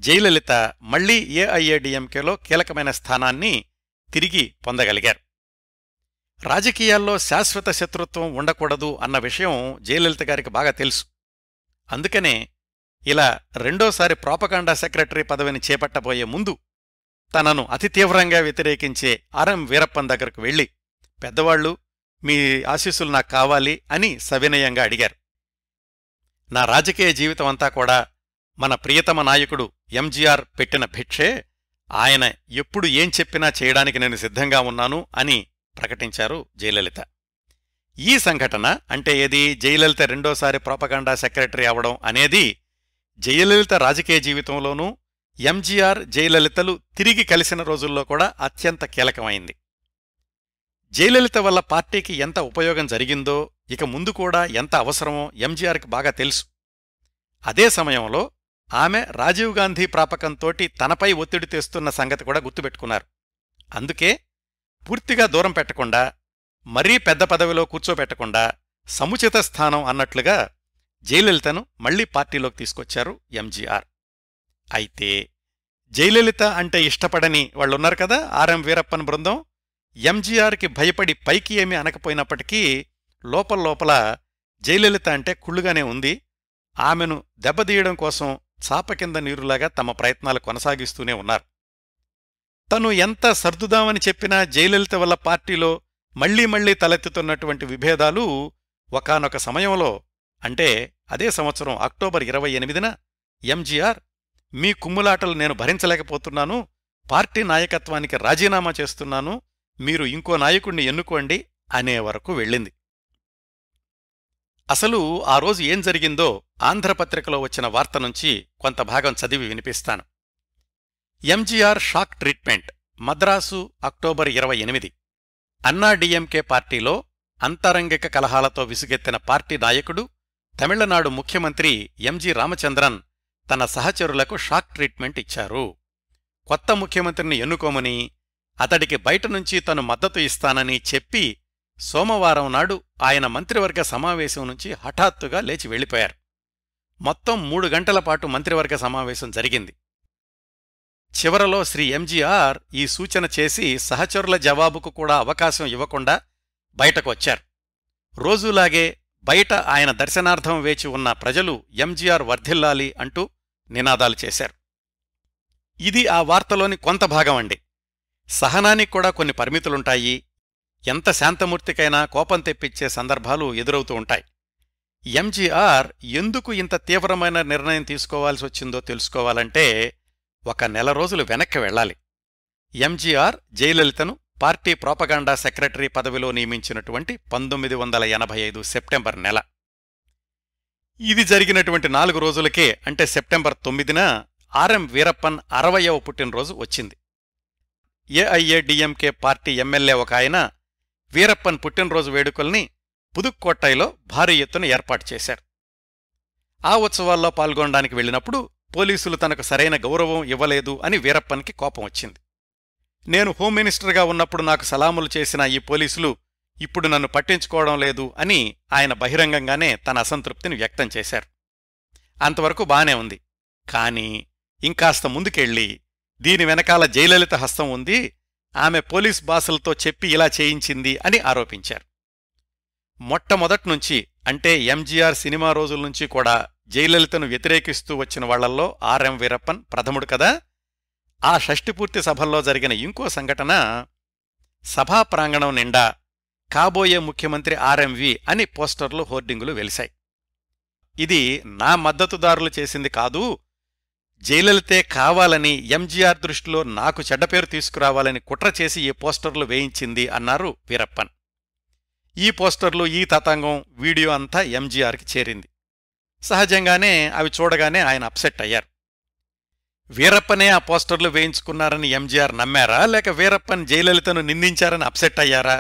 జయలలిత మళ్లీ ఏఐఏడిఎంకేలో కీలకమైన స్థానాన్ని తిరిగి పొందగలిగారు రాజకీయాల్లో శాశ్వత శత్రుత్వం ఉండకూడదు అన్న విషయం జయలలిత గారికి బాగా తెలుసు అందుకనే ఇలా రెండోసారి ప్రాపకాండా సెక్రటరీ పదవిని చేపట్టబోయే ముందు తనను అతి తీవ్రంగా వ్యతిరేకించే అరం వీరప్పన్ దగ్గరకు వెళ్ళి పెద్దవాళ్ళు మీ ఆశీస్సులు నాకు కావాలి అని సవినయంగా అడిగారు నా రాజకీయ జీవితమంతా కూడా మన ప్రియతమ నాయకుడు ఎంజీఆర్ పెట్టిన భిక్షే ఆయన ఎప్పుడు ఏం చెప్పినా చేయడానికి నేను సిద్ధంగా ఉన్నాను అని ప్రకటించారు జయలలిత ఈ సంఘటన అంటే ఏది జయలలిత రెండోసారి ప్రోపగండా సెక్రటరీ అవడం అనేది జయలలిత రాజకీయ జీవితంలోనూ ఎంజీఆర్ జయలలితలు తిరిగి కలిసిన రోజుల్లో కూడా అత్యంత కీలకమైంది జయలలిత వల్ల పార్టీకి ఎంత ఉపయోగం జరిగిందో ఇక ముందు కూడా ఎంత అవసరమో ఎంజీఆర్కి బాగా తెలుసు అదే సమయంలో ఆమె రాజీవ్ గాంధీ ప్రాపకంతోటి తనపై ఒత్తిడి తెస్తున్న సంగతి కూడా గుర్తుపెట్టుకున్నారు అందుకే పూర్తిగా దూరం పెట్టకుండా మరీ పెద్ద పదవిలో కూర్చోపెట్టకుండా సముచిత స్థానం అన్నట్లుగా జయలలితను మళ్లీ పార్టీలోకి తీసుకొచ్చారు ఎంజీఆర్ అయితే జయలలిత అంటే ఇష్టపడని వాళ్ళున్నారు కదా ఆర్ఎం వీరప్పన్ బృందం ఎంజీఆర్కి భయపడి పైకి ఏమీ అనకపోయినప్పటికీ లోపల లోపల జయలలిత అంటే కుళ్ళుగానే ఉంది ఆమెను దెబ్బతీయడం కోసం చాప కింద నీరులాగా తమ ప్రయత్నాలు కొనసాగిస్తూనే ఉన్నారు తను ఎంత సర్దుదామని చెప్పినా జయలలిత వల్ల పార్టీలో మళ్లీ మళ్లీ తలెత్తుతున్నటువంటి విభేదాలు ఒకనొక సమయంలో అంటే అదే సంవత్సరం అక్టోబర్ ఇరవై ఎనిమిదిన ఎంజీఆర్ మీ కుమ్ములాటలు నేను భరించలేకపోతున్నాను పార్టీ నాయకత్వానికి రాజీనామా చేస్తున్నాను మీరు ఇంకో నాయకుణ్ణి ఎన్నుకోండి అనే వరకు వెళ్ళింది అసలు ఆ రోజు ఏం జరిగిందో ఆంధ్రపత్రికలో వచ్చిన వార్త నుంచి కొంత భాగం చదివి వినిపిస్తాను MGR shock treatment Madras October ఇరవై ఎనిమిది అన్నాడీఎంకే పార్టీలో అంతరంగిక కలహాలతో విసుగెత్తిన పార్టీ నాయకుడు తమిళనాడు ముఖ్యమంత్రి ఎంజీ రామచంద్రన్ తన సహచరులకు షాక్ ట్రీట్మెంట్ ఇచ్చారు కొత్త ముఖ్యమంత్రిని ఎన్నుకోమని అతడికి బయట నుంచి తను మద్దతు ఇస్తానని చెప్పి సోమవారం నాడు ఆయన మంత్రివర్గ సమావేశం నుంచి హఠాత్తుగా లేచి వెళ్ళిపోయారు మొత్తం మూడు గంటల పాటు మంత్రివర్గ సమావేశం జరిగింది చివరలో శ్రీ ఎంజీఆర్ ఈ సూచన చేసి సహచరుల జవాబుకు కూడా అవకాశం ఇవ్వకుండా బయటకొచ్చారు రోజులాగే బయట ఆయన దర్శనార్థం వేచి ఉన్న ప్రజలు ఎంజీఆర్ వర్ధిల్లాలి అంటూ నినాదాలు చేశారు ఇది ఆ వార్తలోని కొంత భాగం అండి సహనానికి కూడా కొన్ని పరిమితులుంటాయి ఎంత శాంతమూర్తికైనా కోపం తెప్పించే సందర్భాలు ఎదురవుతూ ఉంటాయి ఎంజీఆర్ ఎందుకు ఇంత తీవ్రమైన నిర్ణయం తీసుకోవాల్సి వచ్చిందో తెలుసుకోవాలంటే ఒక నెల రోజులు వెనక్కి వెళ్ళాలి ఎంజీఆర్ జయలలితను పార్టీ ప్రోపగాండా సెక్రటరీ పదవిలో నియమించినటువంటి పంతొమ్మిది వందల ఎనభై ఐదు సెప్టెంబర్ నెల ఇది జరిగినటువంటి నాలుగు రోజులకే అంటే సెప్టెంబర్ తొమ్మిదిన ఆర్ఎం వీరప్పన్ అరవయవ పుట్టినరోజు వచ్చింది ఏఐఏడిఎంకే పార్టీ ఎమ్మెల్యే ఒక ఆయన వీరప్పన్ పుట్టినరోజు వేడుకల్ని పుదుక్కోట్టైలో భారీ ఎత్తున ఏర్పాటు చేశారు ఆ ఉత్సవాల్లో పాల్గొనడానికి వెళ్ళినప్పుడు పోలీసులు తనకు సరైన గౌరవం ఇవ్వలేదు అని వీరప్పన్కి కోపం వచ్చింది నేను హోమ్ మినిస్టర్గా ఉన్నప్పుడు నాకు సలాములు చేసిన ఈ పోలీసులు ఇప్పుడు నన్ను పట్టించుకోవడం లేదు అని ఆయన బహిరంగంగానే తన అసంతృప్తిని వ్యక్తం చేశారు అంతవరకు బానే ఉంది కాని ఇంకాస్త ముందుకెళ్ళి దీని వెనకాల జయలలిత హస్తం ఉంది ఆమె పోలీస్ బాసులతో చెప్పి ఇలా చేయించింది అని ఆరోపించారు మొట్టమొదట్నుంచి అంటే ఎంజీఆర్ సినిమా రోజుల నుంచి కూడా జయలలితను వ్యతిరేకిస్తూ వచ్చిన వాళ్లల్లో ఆర్ఎం వీరప్పన్ ప్రథముడు కదా ఆ షష్టిపూర్తి సభల్లో జరిగిన ఇంకో సంఘటన సభా ప్రాంగణం నిండా కాబోయే ముఖ్యమంత్రి ఆర్ఎంవి అని పోస్టర్లు హోర్డింగులు వెలిశాయి ఇది నా మద్దతుదారులు చేసింది కాదు జయలలితే కావాలని ఎంజీఆర్ దృష్టిలో నాకు చెడ్డపేరు తీసుకురావాలని కుట్ర చేసి ఈ పోస్టర్లు వేయించింది అన్నారు వీరప్పన్ ఈ పోస్టర్లు ఈ తతంగం వీడియో అంతా ఎంజీఆర్కి చేరింది సహజంగానే అవి చూడగానే ఆయన అప్సెట్ అయ్యారు వీరప్పనే ఆ పోస్టర్లు వేయించుకున్నారని ఎంజీఆర్ నమ్మారా లేక వీరప్పన్ జయలలితను నిందించారని అప్సెట్ అయ్యారా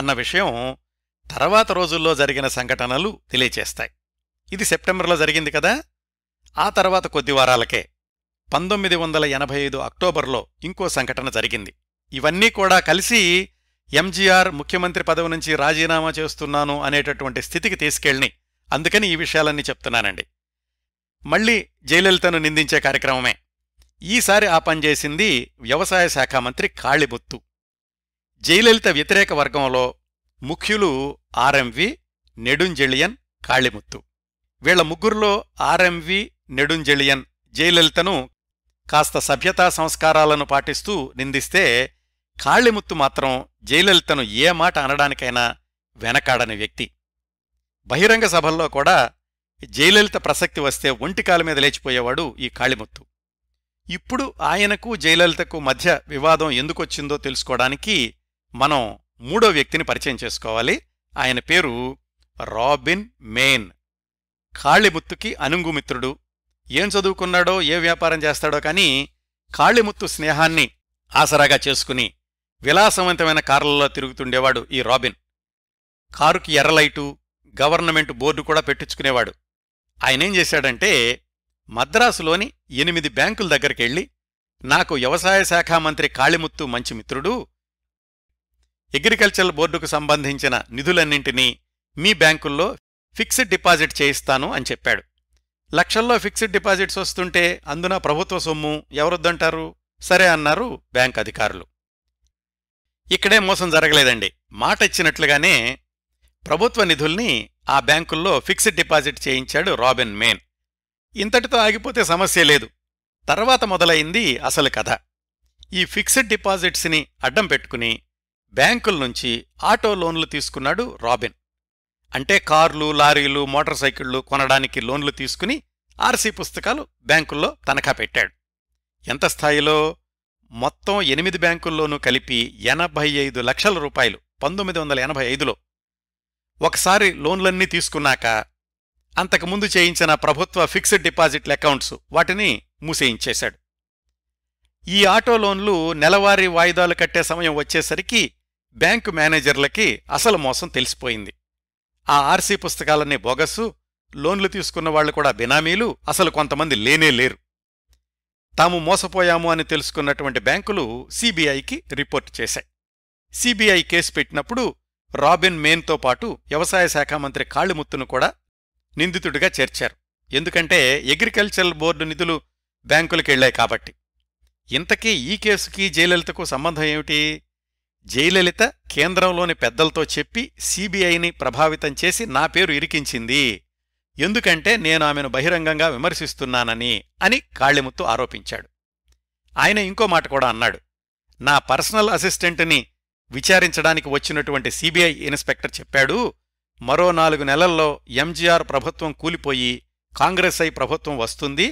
అన్న విషయం తర్వాత రోజుల్లో జరిగిన సంఘటనలు తెలియచేస్తాయి ఇది సెప్టెంబర్లో జరిగింది కదా ఆ తర్వాత కొద్ది వారాలకే పంతొమ్మిది వందల ఎనభై ఐదు అక్టోబర్లో ఇంకో సంఘటన జరిగింది ఇవన్నీ కూడా కలిసి ఎంజీఆర్ ముఖ్యమంత్రి పదవి నుంచి రాజీనామా చేస్తున్నాను అనేటటువంటి స్థితికి తీసుకెళ్ళి అందుకని ఈ విషయాలన్నీ చెప్తున్నానండి మళ్ళీ జయలలితను నిందించే కార్యక్రమమే ఈసారి ఆ పనిచేసింది వ్యవసాయ శాఖ మంత్రి కాళిబొత్తు జయలలిత వ్యతిరేక వర్గంలో ముఖ్యులు ఆర్ఎంవి నెడుంజెళియన్ కాళిముత్తు వీళ్ల ముగ్గురులో ఆర్ఎంవి నెడుంజెళియన్ జయలలితను కాస్త సభ్యతా సంస్కారాలను పాటిస్తూ నిందిస్తే కాళిముత్తు మాత్రం జయలలితను ఏ మాట అనడానికైనా వెనకాడని వ్యక్తి బహిరంగ సభల్లో కూడా జయలలిత ప్రసక్తి వస్తే ఒంటికాల మీద లేచిపోయేవాడు ఈ కాళిముత్తు ఇప్పుడు ఆయనకు జయలలితకు మధ్య వివాదం ఎందుకొచ్చిందో తెలుసుకోవడానికి మనం మూడో వ్యక్తిని పరిచయం చేసుకోవాలి ఆయన పేరు రాబిన్ మేన్ కాళిముత్తుకి అనుంగుమిత్రుడు ఏం చదువుకున్నాడో ఏ వ్యాపారం చేస్తాడో కానీ కాళిముత్తు స్నేహాన్ని ఆసరాగా చేసుకుని విలాసవంతమైన కార్లలో తిరుగుతుండేవాడు ఈ రాబిన్ కారుకి ఎర్రలైటు గవర్నమెంట్ బోర్డు కూడా పెట్టించుకునేవాడు ఆయనేం చేశాడంటే మద్రాసులోని ఎనిమిది బ్యాంకుల దగ్గరికెళ్ళి నాకు వ్యవసాయ శాఖ మంత్రి కాళిముత్తు మంచి మిత్రుడు అగ్రికల్చరల్ బోర్డుకు సంబంధించిన నిధులన్నింటినీ మీ బ్యాంకుల్లో ఫిక్స్డ్ డిపాజిట్ చేయిస్తాను అని చెప్పాడు లక్షల్లో ఫిక్స్డ్ డిపాజిట్స్ వస్తుంటే అందున ప్రభుత్వ సొమ్ము ఎవరొద్దంటారు సరే అన్నారు బ్యాంక్ అధికారులు ఇక్కడే మోసం జరగలేదండి మాట ఇచ్చినట్లుగానే ప్రభుత్వ నిధుల్ని ఆ బ్యాంకుల్లో ఫిక్స్డ్ డిపాజిట్ చేయించాడు రాబిన్ మేన్ ఇంతటితో ఆగిపోతే సమస్య లేదు తర్వాత మొదలైంది అసలు కథ ఈ ఫిక్స్డ్ డిపాజిట్స్ని అడ్డం పెట్టుకుని బ్యాంకుల నుంచి ఆటో లోన్లు తీసుకున్నాడు రాబిన్ అంటే కార్లు లారీలు మోటార్ సైకిళ్లు కొనడానికి లోన్లు తీసుకుని ఆర్సీ పుస్తకాలు బ్యాంకుల్లో తనఖా పెట్టాడు ఎంత స్థాయిలో మొత్తం ఎనిమిది బ్యాంకుల్లోనూ కలిపి ఎనభై ఐదు లక్షల రూపాయలు పంతొమ్మిది వందల ఎనభై ఐదులో ఒకసారి లోన్లన్నీ తీసుకున్నాక అంతకుముందు చేయించిన ప్రభుత్వ ఫిక్స్డ్ డిపాజిట్ల అకౌంట్స్ వాటిని మూసేయించేశాడు ఈ ఆటో లోన్లు నెలవారీ వాయిదాలు కట్టే సమయం వచ్చేసరికి బ్యాంకు మేనేజర్లకి అసలు మోసం తెలిసిపోయింది ఆ ఆర్సీ పుస్తకాలన్నీ బోగస్సు లోన్లు తీసుకున్న వాళ్లు కూడా బినామీలు అసలు కొంతమంది లేనే లేరు తాము మోసపోయాము అని తెలుసుకున్నటువంటి బ్యాంకులు సీబీఐకి రిపోర్టు చేశాయి సీబీఐ కేసు పెట్టినప్పుడు రాబిన్ మేన్తో పాటు వ్యవసాయ శాఖ మంత్రి కాళిముత్తును కూడా నిందితుడిగా చేర్చారు ఎందుకంటే అగ్రికల్చరల్ బోర్డు నిధులు బ్యాంకులకెళ్లాయి కాబట్టి ఇంతకీ ఈ కేసుకి జయలలితకు సంబంధం ఏమిటి జయలలిత కేంద్రంలోని పెద్దలతో చెప్పి సీబీఐని ప్రభావితం చేసి నా పేరు ఇరికించింది ఎందుకంటే నేను ఆమెను బహిరంగంగా విమర్శిస్తున్నానని అని కాళిముత్తు ఆరోపించాడు ఆయన ఇంకో మాట కూడా అన్నాడు నా పర్సనల్ అసిస్టెంట్ని విచారించడానికి వచ్చినటువంటి సీబీఐ ఇన్స్పెక్టర్ చెప్పాడు మరో నాలుగు నెలల్లో ఎంజీఆర్ ప్రభుత్వం కూలిపోయి కాంగ్రెస్ అయి ప్రభుత్వం వస్తుంది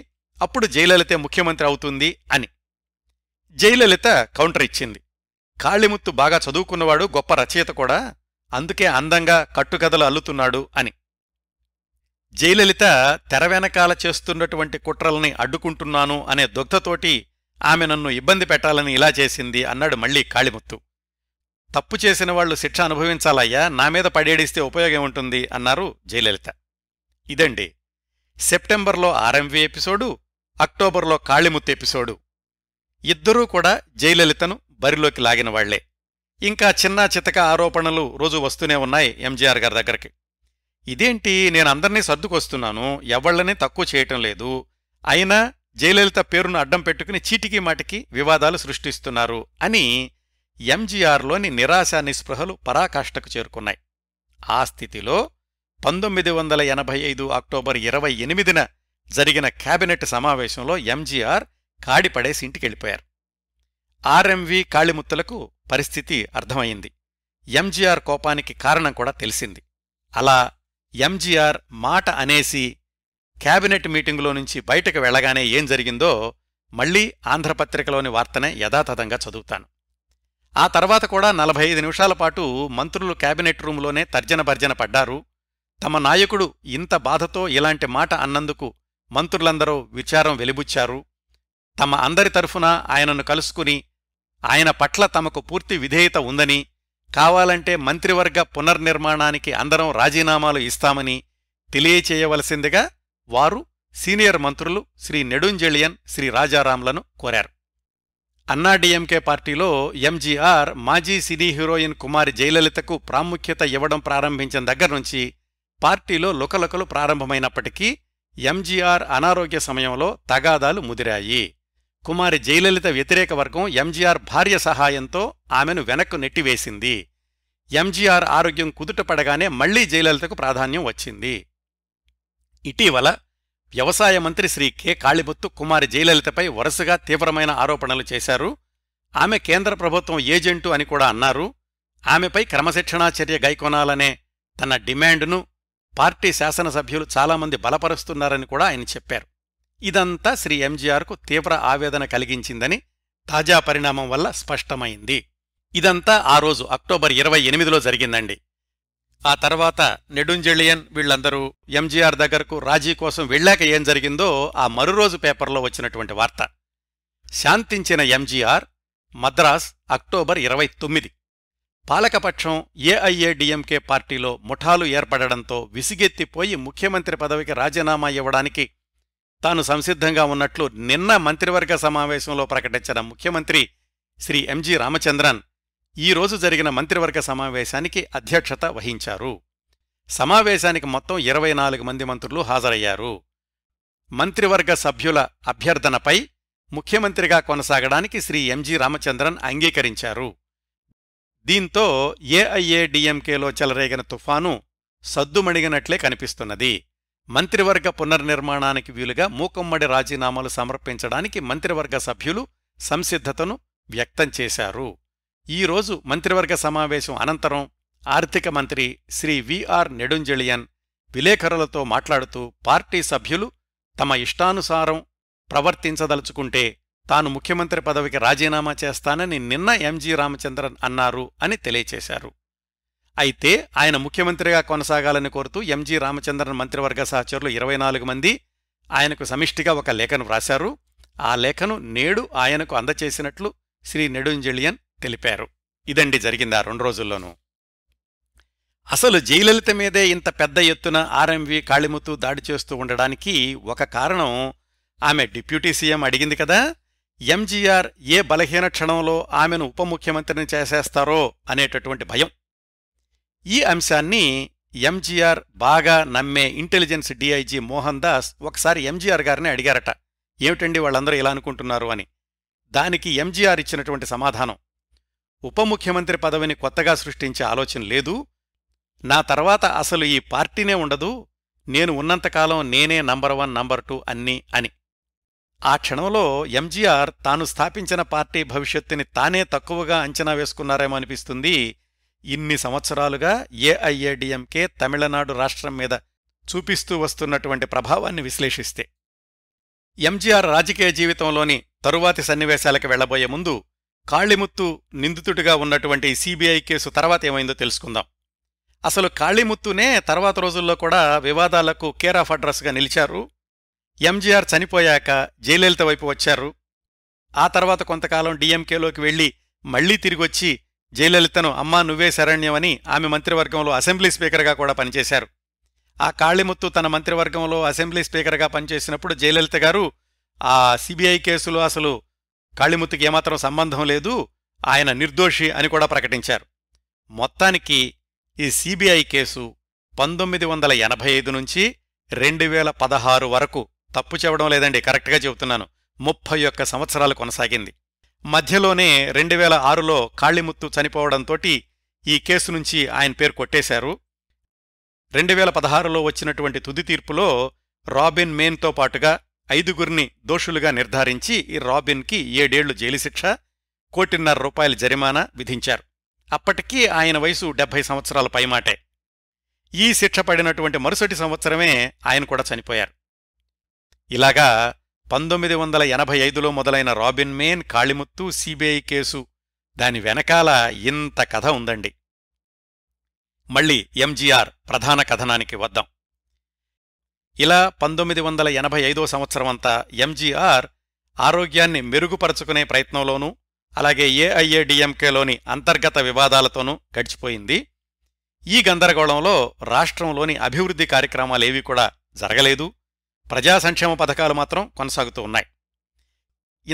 అప్పుడు జయలలితే ముఖ్యమంత్రి అవుతుంది అని జయలలిత కౌంటర్ ఇచ్చింది కాళిముత్తు బాగా చదువుకున్నవాడు గొప్ప రచయిత కూడా అందుకే అందంగా కట్టుకథలు అల్లుతున్నాడు అని జయలలిత తెర వెనకాల చేస్తున్నటువంటి కుట్రల్ని అడ్డుకుంటున్నాను అనే దుగ్ధతోటి ఆమె నన్ను ఇబ్బంది పెట్టాలని ఇలా చేసింది అన్నాడు మళ్లీ కాళిముత్తు తప్పు చేసిన వాళ్లు శిక్ష అనుభవించాలయ్యా నా మీద పడేడిస్తే ఉపయోగం ఉంటుంది అన్నారు జయలలిత ఇదండి సెప్టెంబర్లో ఆర్ఎంవి ఎపిసోడు అక్టోబర్లో కాళిముత్తు ఎపిసోడు ఇద్దరూ కూడా జయలలితను బరిలోకి లాగిన వాళ్లే ఇంకా చిన్న చితక ఆరోపణలు రోజు వస్తూనే ఉన్నాయి ఎంజీఆర్ గారి దగ్గరికి ఇదేంటి నేను అందర్నీ సర్దుకొస్తున్నాను ఎవళ్ళని తక్కువ చేయటం లేదు అయినా జయలలిత పేరును అడ్డం పెట్టుకుని చీటికి మాటికి వివాదాలు సృష్టిస్తున్నారు అని ఎంజీఆర్లోని నిరాశా నిస్పృహలు పరాకాష్ఠకు చేరుకున్నాయి ఆ స్థితిలో పంతొమ్మిది వందల ఎనభై ఐదు అక్టోబర్ ఇరవై ఎనిమిదిన జరిగిన కేబినెట్ సమావేశంలో ఎంజీఆర్ కాడిపడేసి ఇంటికెళ్ళిపోయారు ఆర్ఎంవి కాళిముత్తులకు పరిస్థితి అర్థమైంది ఎంజీఆర్ కోపానికి కారణం కూడా తెలిసింది అలా ఎంజీఆర్ మాట అనేసి కేబినెట్ మీటింగులో నుంచి బయటకు వెళ్లగానే ఏం జరిగిందో మళ్లీ ఆంధ్రపత్రికలోని వార్తనే యథాతథంగా చదువుతాను ఆ తర్వాత కూడా నలభై ఐదు నిమిషాల పాటు మంత్రులు కేబినెట్ రూంలోనే తర్జన భర్జన పడ్డారు తమ నాయకుడు ఇంత బాధతో ఇలాంటి మాట అన్నందుకు మంత్రులందరూ విచారం వెలిబుచ్చారు తమ అందరి తరఫున ఆయనను కలుసుకుని ఆయన పట్ల తమకు పూర్తి విధేయత ఉందని కావాలంటే మంత్రివర్గ పునర్నిర్మాణానికి అందరం రాజీనామాలు ఇస్తామని తెలియచేయవలసిందిగా వారు సీనియర్ మంత్రులు శ్రీ నెడుంజలియన్ శ్రీ రాజారాంలను కోరారు అన్నాడీఎంకే పార్టీలో ఎంజీఆర్ మాజీ సినీ హీరోయిన్ కుమారి జయలలితకు ప్రాముఖ్యత ఇవ్వడం ప్రారంభించిన దగ్గర్నుంచి పార్టీలో లుకలుకలు ప్రారంభమైనప్పటికీ ఎంజీఆర్ అనారోగ్య సమయంలో తగాదాలు ముదిరాయి కుమారి జయలలిత వ్యతిరేక వర్గం ఎంజీఆర్ భార్య సహాయంతో ఆమెను వెనక్కు నెట్టివేసింది ఎంజీఆర్ ఆరోగ్యం కుదుటపడగానే మళ్లీ జయలలితకు ప్రాధాన్యం వచ్చింది ఇటీవల వ్యవసాయ మంత్రి శ్రీ కె కాళిబొత్తు కుమారి జయలలితపై వరుసగా తీవ్రమైన ఆరోపణలు చేశారు ఆమె కేంద్ర ప్రభుత్వం ఏజెంటు అని కూడా అన్నారు ఆమెపై క్రమశిక్షణా చర్య గైకొనాలనే తన డిమాండ్ను పార్టీ శాసనసభ్యులు చాలామంది బలపరుస్తున్నారని కూడా ఆయన చెప్పారు ఇదంతా శ్రీ ఎంజీఆర్కు తీవ్ర ఆవేదన కలిగించిందని తాజా పరిణామం వల్ల స్పష్టమైంది ఇదంతా ఆ రోజు అక్టోబర్ ఇరవై ఎనిమిదిలో జరిగిందండి ఆ తర్వాత నెడుంజలియన్ వీళ్లందరూ ఎంజీఆర్ దగ్గరకు రాజీ కోసం వెళ్లాక ఏం జరిగిందో ఆ మరురోజు పేపర్లో వచ్చినటువంటి వార్త శాంతించిన ఎంజీఆర్ మద్రాస్ అక్టోబర్ ఇరవై తొమ్మిది పాలకపక్షం ఏఐఏడిఎంకే పార్టీలో ముఠాలు ఏర్పడడంతో విసిగెత్తిపోయి ముఖ్యమంత్రి పదవికి రాజీనామా ఇవ్వడానికి తాను సంసిద్ధంగా ఉన్నట్లు నిన్న మంత్రివర్గ సమావేశంలో ప్రకటించిన ముఖ్యమంత్రి శ్రీ ఎంజి రామచంద్రన్ ఈరోజు జరిగిన మంత్రివర్గ సమావేశానికి అధ్యక్షత వహించారు సమావేశానికి మొత్తం ఇరవై నాలుగు మంది మంత్రులు హాజరయ్యారు మంత్రివర్గ సభ్యుల అభ్యర్థనపై ముఖ్యమంత్రిగా కొనసాగడానికి శ్రీ ఎంజి రామచంద్రన్ అంగీకరించారు దీంతో ఏఐఏడిఎంకేలో చెలరేగిన తుఫాను సద్దుమణిగినట్లే కనిపిస్తున్నది మంత్రివర్గ పునర్నిర్మాణానికి వీలుగా మూకమ్మడి రాజీనామాలు సమర్పించడానికి మంత్రివర్గ సభ్యులు సంసిద్ధతను వ్యక్తం చేశారు ఈరోజు మంత్రివర్గ సమావేశం అనంతరం ఆర్థిక మంత్రి శ్రీ విఆర్ నెడుంజలియన్ విలేకరులతో మాట్లాడుతూ పార్టీ సభ్యులు తమ ఇష్టానుసారం ప్రవర్తించదలుచుకుంటే తాను ముఖ్యమంత్రి పదవికి రాజీనామా చేస్తానని నిన్న ఎంజీ రామచంద్రన్ అన్నారు అని తెలియచేశారు అయితే ఆయన ముఖ్యమంత్రిగా కొనసాగాలని కోరుతూ ఎంజి రామచంద్రన్ మంత్రివర్గ సహచరులు ఇరవై నాలుగు మంది ఆయనకు సమిష్టిగా ఒక లేఖను వ్రాశారు ఆ లేఖను నేడు ఆయనకు అందచేసినట్లు శ్రీ నెడుంజలియన్ తెలిపారు ఇదండి జరిగింది ఆ రెండు రోజుల్లోనూ అసలు జయలలిత మీదే ఇంత పెద్ద ఎత్తున ఆర్ఎంవి కాళిముత్తు దాడి చేస్తూ ఉండడానికి ఒక కారణం ఆమె డిప్యూటీ సీఎం అడిగింది కదా ఎంజీఆర్ ఏ బలహీన క్షణంలో ఆమెను ఉప ముఖ్యమంత్రిని చేసేస్తారో అనేటటువంటి భయం ఈ అంశాన్ని ఎంజీఆర్ బాగా నమ్మే ఇంటెలిజెన్స్ డిఐజీ మోహన్ దాస్ ఒకసారి ఎంజీఆర్ గారిని అడిగారట ఏమిటండి వాళ్ళందరూ ఇలా అనుకుంటున్నారు అని దానికి ఎంజీఆర్ ఇచ్చినటువంటి సమాధానం ఉప ముఖ్యమంత్రి పదవిని కొత్తగా సృష్టించే ఆలోచన లేదు నా తర్వాత అసలు ఈ పార్టీనే ఉండదు నేను ఉన్నంతకాలం నేనే నంబర్ వన్ నంబర్ టూ అన్ని అని ఆ క్షణంలో ఎంజీఆర్ తాను స్థాపించిన పార్టీ భవిష్యత్తుని తానే తక్కువగా అంచనా వేసుకున్నారేమో అనిపిస్తుంది ఇన్ని సంవత్సరాలుగా ఏఐఏడిఎంకే తమిళనాడు రాష్ట్రం మీద చూపిస్తూ వస్తున్నటువంటి ప్రభావాన్ని విశ్లేషిస్తే ఎంజీఆర్ రాజకీయ జీవితంలోని తరువాతి సన్నివేశాలకు వెళ్లబోయే ముందు కాళిముత్తు నిందితుడిగా ఉన్నటువంటి సిబిఐ కేసు తర్వాత ఏమైందో తెలుసుకుందాం అసలు కాళిముత్తునే తర్వాత రోజుల్లో కూడా వివాదాలకు కేర్ ఆఫ్ అడ్రస్గా నిలిచారు ఎంజీఆర్ చనిపోయాక జయలలిత వైపు వచ్చారు ఆ తర్వాత కొంతకాలం డీఎంకేలోకి వెళ్లి మళ్లీ తిరిగొచ్చి జయలలితను అమ్మా నువ్వే శరణ్యమని ఆమె మంత్రివర్గంలో అసెంబ్లీ స్పీకర్గా కూడా పనిచేశారు ఆ కాళిముత్తు తన మంత్రివర్గంలో అసెంబ్లీ స్పీకర్గా పనిచేసినప్పుడు జయలలిత గారు ఆ సిబిఐ కేసులో అసలు కాళిముత్తుకి ఏమాత్రం సంబంధం లేదు ఆయన నిర్దోషి అని కూడా ప్రకటించారు మొత్తానికి ఈ సిబిఐ కేసు పంతొమ్మిది వందల ఎనభై ఐదు నుంచి రెండు వేల పదహారు వరకు తప్పు చెప్పడం లేదండి కరెక్ట్గా చెబుతున్నాను ముప్పై ఒక్క సంవత్సరాలు కొనసాగింది మధ్యలోనే రెండు వేల ఆరులో కాళిముత్తు చనిపోవడంతో ఈ కేసు నుంచి ఆయన పేరు కొట్టేశారు రెండు వేల పదహారులో వచ్చినటువంటి తుది తీర్పులో రాబిన్ మేన్తో పాటుగా ఐదుగురిని దోషులుగా నిర్ధారించి ఈ రాబిన్కి ఏడేళ్లు జైలు శిక్ష కోటిన్నర రూపాయల జరిమానా విధించారు అప్పటికీ ఆయన వయసు డెబ్బై సంవత్సరాల పైమాటే ఈ శిక్ష పడినటువంటి మరుసటి సంవత్సరమే ఆయన కూడా చనిపోయారు ఇలాగా పంతొమ్మిది వందల ఎనభై ఐదులో మొదలైన Robin Man Kalimuthu CBI case దాని వెనకాల ఇంత కథ ఉందండి మళ్ళీ ఎంజీఆర్ ప్రధాన కథనానికి వద్దాం ఇలా పంతొమ్మిది వందల ఎనభై ఐదో సంవత్సరమంతా ఎంజీఆర్ ఆరోగ్యాన్ని మెరుగుపరుచుకునే ప్రయత్నంలోనూ అలాగే ఏఐఏడిఎంకేలోని అంతర్గత వివాదాలతోనూ గడిచిపోయింది ఈ గందరగోళంలో రాష్ట్రంలోని అభివృద్ధి కార్యక్రమాలేవీ కూడా జరగలేదు ప్రజా సంక్షేమ పథకాలు మాత్రం కొనసాగుతూ ఉన్నాయి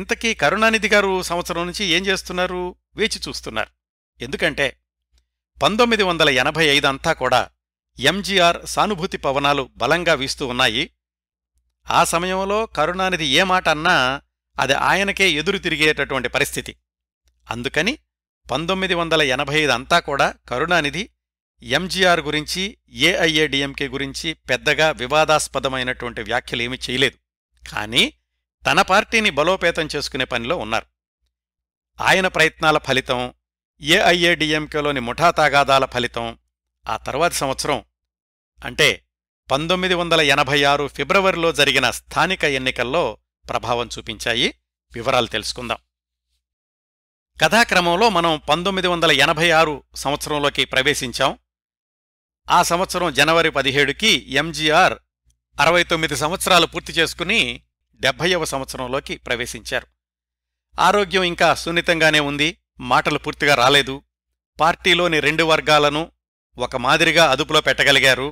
ఇంతకీ కరుణానిధి గారు సంవత్సరం నుంచి ఏం చేస్తున్నారు వేచి చూస్తున్నారు ఎందుకంటే పంతొమ్మిది వందల ఎనభై ఐదు అంతా కూడా ఎంజీఆర్ సానుభూతి పవనాలు బలంగా వీస్తూ ఉన్నాయి ఆ సమయంలో కరుణానిధి ఏ మాట అన్నా అది ఆయనకే ఎదురు తిరిగేటటువంటి పరిస్థితి అందుకని పంతొమ్మిది వందల ఎనభై ఐదు అంతా కూడా కరుణానిధి ఎంజీఆర్ గురించి ఏఐఏడిఎంకే గురించి పెద్దగా వివాదాస్పదమైనటువంటి వ్యాఖ్యలేమీ చేయలేదు కానీ తన పార్టీని బలోపేతం చేసుకునే పనిలో ఉన్నారు ఆయన ప్రయత్నాల ఫలితం ఏఐఏడిఎంకేలోని ముఠా తాగాదాల ఫలితం ఆ తర్వాతి సంవత్సరం అంటే పంతొమ్మిది వందల ఎనభై ఆరు ఫిబ్రవరిలో జరిగిన స్థానిక ఎన్నికల్లో ప్రభావం చూపించాయి వివరాలు తెలుసుకుందాం కథాక్రమంలో మనం పంతొమ్మిది వందల ఎనభై ఆరు సంవత్సరంలోకి ప్రవేశించాం ఆ సంవత్సరం జనవరి పదిహేడుకి ఎంజీఆర్ అరవై తొమ్మిది సంవత్సరాలు పూర్తి చేసుకుని డెబ్భైవ సంవత్సరంలోకి ప్రవేశించారు ఆరోగ్యం ఇంకా సున్నితంగానే ఉంది మాటలు పూర్తిగా రాలేదు పార్టీలోని రెండు వర్గాలను ఒక మాదిరిగా అదుపులో పెట్టగలిగారు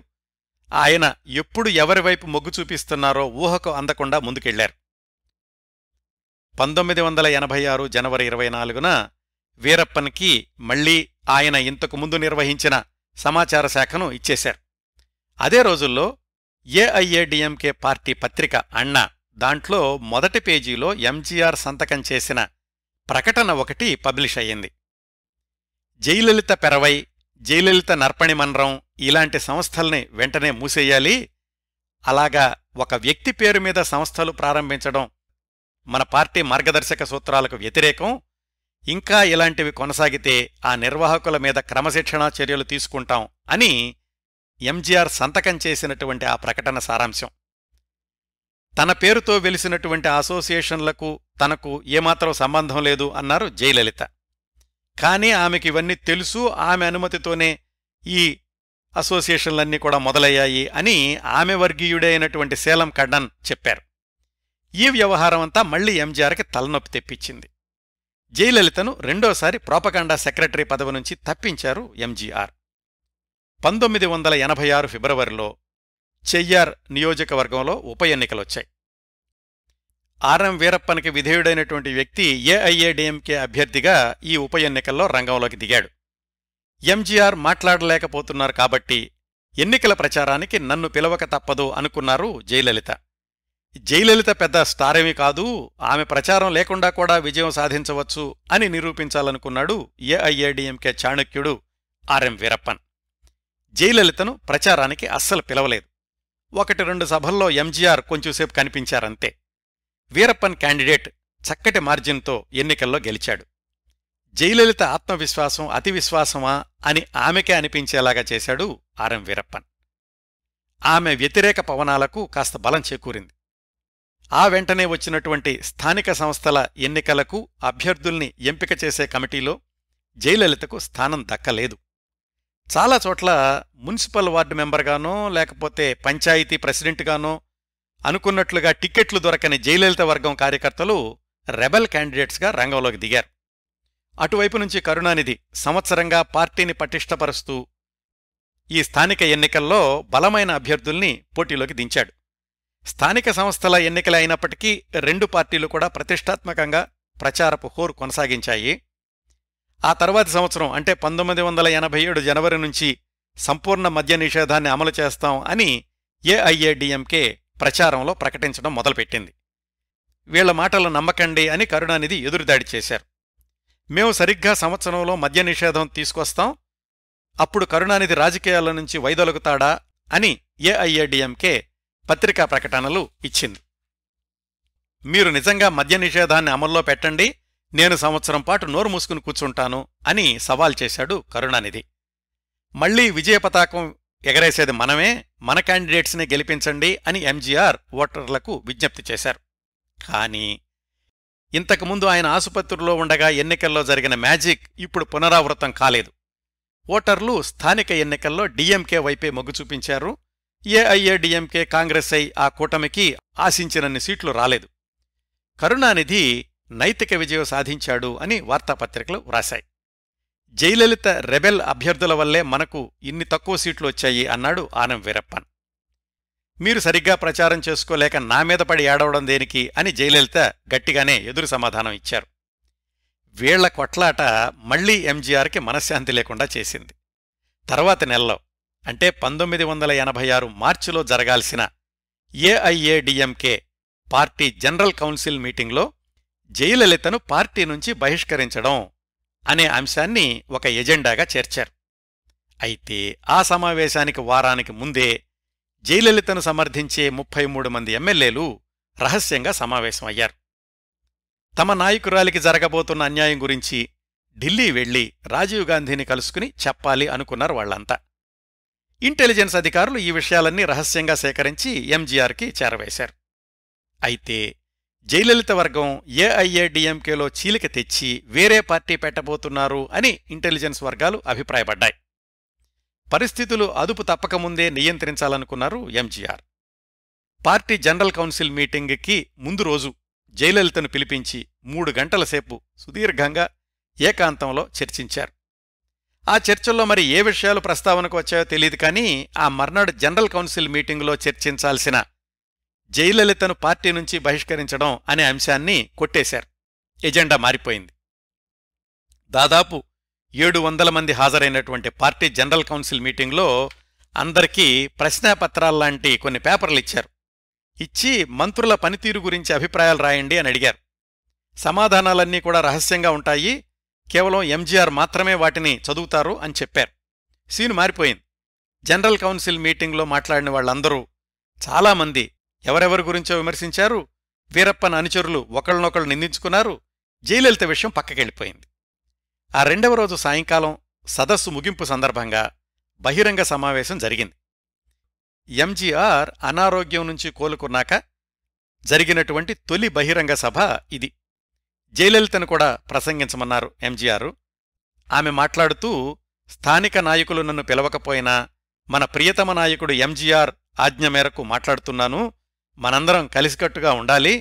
ఆయన ఎప్పుడు ఎవరివైపు మొగ్గు చూపిస్తున్నారో ఊహకు అందకుండా ముందుకెళ్లారు పంతొమ్మిది వందల ఎనభై ఆరు జనవరి ఇరవై నాలుగున వీరప్పన్కి మళ్లీ ఆయన ఇంతకు ముందు నిర్వహించిన సమాచార శాఖను ఇచ్చేశారు అదే రోజుల్లో ఏఐఏడిఎంకే పార్టీ పత్రిక అన్నా దాంట్లో మొదటి పేజీలో ఎంజీఆర్ సంతకం చేసిన ప్రకటన ఒకటి పబ్లిష్ అయ్యింది జయలలిత పెరవై జయలలిత నర్పణి మన్రం ఇలాంటి సంస్థల్ని వెంటనే మూసేయాలి అలాగా ఒక వ్యక్తి పేరు మీద సంస్థలు ప్రారంభించడం మన పార్టీ మార్గదర్శక సూత్రాలకు వ్యతిరేకం ఇంకా ఇలాంటివి కొనసాగితే ఆ నిర్వాహకుల మీద క్రమశిక్షణా చర్యలు తీసుకుంటాం అని ఎంజీఆర్ సంతకం చేసినటువంటి ఆ ప్రకటన సారాంశం తన పేరుతో వెలిసినటువంటి అసోసియేషన్లకు తనకు ఏమాత్రం సంబంధం లేదు అన్నారు జయలలిత కానీ ఆమెకి ఇవన్నీ తెలుసు ఆమె అనుమతితోనే ఈ అసోసియేషన్లన్నీ కూడా మొదలయ్యాయి అని ఆమె వర్గీయుడే అయినటువంటి సేలం కడ్డన్ చెప్పారు ఈ వ్యవహారం అంతా మళ్లీ ఎంజీఆర్కి తలనొప్పి తెప్పించింది జయలలితను రెండోసారి ప్రోపకాండా సెక్రటరీ పదవి నుంచి తప్పించారు ఎంజీఆర్ పంతొమ్మిది వందల ఎనభై ఆరు ఫిబ్రవరిలో చెయ్యార్ నియోజకవర్గంలో ఉప ఎన్నికలొచ్చాయి ఆర్ఎం వీరప్పనికి విధేయుడైనటువంటి వ్యక్తి ఏఐఏడిఎంకే అభ్యర్థిగా ఈ ఉప ఎన్నికల్లో రంగంలోకి దిగాడు ఎంజీఆర్ మాట్లాడలేకపోతున్నారు కాబట్టి ఎన్నికల ప్రచారానికి నన్ను పిలవక తప్పదు అనుకున్నారు జయలలిత జయలలిత పెద్ద స్టార్ ఏమీ కాదు ఆమె ప్రచారం లేకుండా కూడా విజయం సాధించవచ్చు అని నిరూపించాలనుకున్నాడు ఏఐఏడిఎంకే చాణక్యుడు ఆర్ఎం వీరప్పన్ జయలలితను ప్రచారానికి అస్సలు పిలవలేదు ఒకటి రెండు సభల్లో ఎంజీఆర్ కొంచెంసేపు కనిపించారంతే వీరప్పన్ క్యాండిడేట్ చక్కటి మార్జిన్తో ఎన్నికల్లో గెలిచాడు జయలలిత ఆత్మవిశ్వాసం అతివిశ్వాసమా అని ఆమెకే అనిపించేలాగా చేశాడు ఆర్ఎం వీరప్పన్ ఆమె వ్యతిరేక పవనాలకు కాస్త బలం చేకూరింది ఆ వెంటనే వచ్చినటువంటి స్థానిక సంస్థల ఎన్నికలకు అభ్యర్థుల్ని ఎంపిక చేసే కమిటీలో జయలలితకు స్థానం దక్కలేదు చాలా చోట్ల మున్సిపల్ వార్డు మెంబర్గానో లేకపోతే పంచాయతీ ప్రెసిడెంట్గానో అనుకున్నట్లుగా టిక్కెట్లు దొరకని జయలలిత వర్గం కార్యకర్తలు రెబల్ క్యాండిడేట్స్గా రంగంలోకి దిగారు అటువైపు నుంచి కరుణానిధి సంవత్సరంగా పార్టీని పటిష్టపరుస్తూ ఈ స్థానిక ఎన్నికల్లో బలమైన అభ్యర్థుల్ని పోటీలోకి దించాడు స్థానిక సంస్థల ఎన్నికలు అయినప్పటికీ రెండు పార్టీలు కూడా ప్రతిష్టాత్మకంగా ప్రచారపు హోరు కొనసాగించాయి ఆ తర్వాతి సంవత్సరం అంటే పంతొమ్మిది వందల ఎనభై ఏడు జనవరి నుంచి సంపూర్ణ మద్య నిషేధాన్ని అమలు చేస్తాం అని ఏఐఏడిఎంకే ప్రచారంలో ప్రకటించడం మొదలుపెట్టింది వీళ్ల మాటలు నమ్మకండి అని కరుణానిధి ఎదురుదాడి చేశారు మేము సరిగ్గా సంవత్సరంలో మద్య నిషేధం తీసుకొస్తాం అప్పుడు కరుణానిధి రాజకీయాల నుంచి వైదొలుగుతాడా అని ఏఐఏడిఎంకే పత్రికా ప్రకటనలు ఇచ్చింది మీరు నిజంగా మద్య నిషేధాన్ని అమల్లో పెట్టండి నేను సంవత్సరం పాటు నోరు మూసుకుని కూర్చుంటాను అని సవాల్ చేశాడు కరుణానిధి మళ్లీ విజయ పతాకం ఎగరేసేది మనమే మన క్యాండిడేట్స్ని గెలిపించండి అని ఎంజీఆర్ ఓటర్లకు విజ్ఞప్తి చేశారు కానీ ఇంతకుముందు ఆయన ఆసుపత్రిలో ఉండగా ఎన్నికల్లో జరిగిన మ్యాజిక్ ఇప్పుడు పునరావృతం కాలేదు ఓటర్లు స్థానిక ఎన్నికల్లో డీఎంకే వైపే మొగ్గు చూపించారు ఏఐఏడిఎంకే కాంగ్రెస్ ఐ ఆ కూటమికి ఆశించినన్ని సీట్లు రాలేదు కరుణానిధి నైతిక విజయం సాధించాడు అని వార్తాపత్రికలు వ్రాశాయి జయలలిత రెబెల్ అభ్యర్థుల వల్లే మనకు ఇన్ని తక్కువ సీట్లు వచ్చాయి అన్నాడు ఆనం వీరప్పన్ మీరు సరిగ్గా ప్రచారం చేసుకోలేక నా మీద పడి ఏడవడం దేనికి అని జయలలిత గట్టిగానే ఎదురు సమాధానం ఇచ్చారు వీళ్ల కొట్లాట మళ్లీ ఎంజీఆర్కి మనశ్శాంతి లేకుండా చేసింది తర్వాత నెలలో అంటే పంతొమ్మిది వందల ఎనభై ఆరు మార్చిలో జరగాల్సిన ఏఐఏడిఎంకే పార్టీ జనరల్ కౌన్సిల్ మీటింగ్లో జయలలితను పార్టీ నుంచి బహిష్కరించడం అనే అంశాన్ని ఒక ఎజెండాగా చేర్చారు అయితే ఆ సమావేశానికి వారానికి ముందే జయలలితను సమర్థించే ముప్పై మూడు మంది ఎమ్మెల్యేలు రహస్యంగా సమావేశమయ్యారు తమ నాయకురాలికి జరగబోతున్న అన్యాయం గురించి ఢిల్లీ వెళ్లి రాజీవ్ గాంధీని కలుసుకుని చెప్పాలి అనుకున్నారు వాళ్లంతా ఇంటెలిజెన్స్ అధికారులు ఈ విషయాలన్నీ రహస్యంగా సేకరించి ఎంజీఆర్కి చేరవేశారు అయితే జయలలిత వర్గం ఏఐఏడిఎంకేలో చీలిక తెచ్చి వేరే పార్టీ పెట్టబోతున్నారు అని ఇంటెలిజెన్స్ వర్గాలు అభిప్రాయపడ్డాయి పరిస్థితులు అదుపు తప్పకముందే నియంత్రించాలనుకున్నారు ఎంజీఆర్ పార్టీ జనరల్ కౌన్సిల్ మీటింగ్కి ముందు రోజు జయలలితను పిలిపించి మూడు గంటల సేపు సుదీర్ఘంగా ఏకాంతంలో చర్చించారు ఆ చర్చల్లో మరి ఏ విషయాలు ప్రస్తావనకు వచ్చాయో తెలియదు కానీ ఆ మర్నాడు జనరల్ కౌన్సిల్ మీటింగులో చర్చించాల్సిన జయలలితను పార్టీ నుంచి బహిష్కరించడం అనే అంశాన్ని కొట్టేశారు ఎజెండా మారిపోయింది దాదాపు ఏడు వందల మంది హాజరైనటువంటి పార్టీ జనరల్ కౌన్సిల్ మీటింగ్లో అందరికీ ప్రశ్నాపత్రాల్లాంటి కొన్ని పేపర్లు ఇచ్చారు ఇచ్చి మంత్రుల పనితీరు గురించి అభిప్రాయాలు రాయండి అని అడిగారు సమాధానాలన్నీ కూడా రహస్యంగా ఉంటాయి కేవలం ఎంజీఆర్ మాత్రమే వాటిని చదువుతారు అని చెప్పారు సీను మారిపోయింది జనరల్ కౌన్సిల్ మీటింగ్లో మాట్లాడిన వాళ్ళందరూ చాలామంది ఎవరెవరి గురించో విమర్శించారు వీరప్పన అనుచరులు ఒకళ్ళనొకళ్ళు నిందించుకున్నారు జయలలిత విషయం పక్కకెళ్ళిపోయింది ఆ రెండవ రోజు సాయంకాలం సదస్సు ముగింపు సందర్భంగా బహిరంగ సమావేశం జరిగింది ఎంజీఆర్ అనారోగ్యం నుంచి కోలుకున్నాక జరిగినటువంటి తొలి బహిరంగ సభ ఇది జయలలితను కూడా ప్రసంగించమన్నారు ఎంజీఆర్ ఆమె మాట్లాడుతూ స్థానిక నాయకులు నన్ను పిలవకపోయినా మన ప్రియతమ నాయకుడు ఎంజీఆర్ ఆజ్ఞ మేరకు మాట్లాడుతున్నాను మనందరం కలిసికట్టుగా ఉండాలి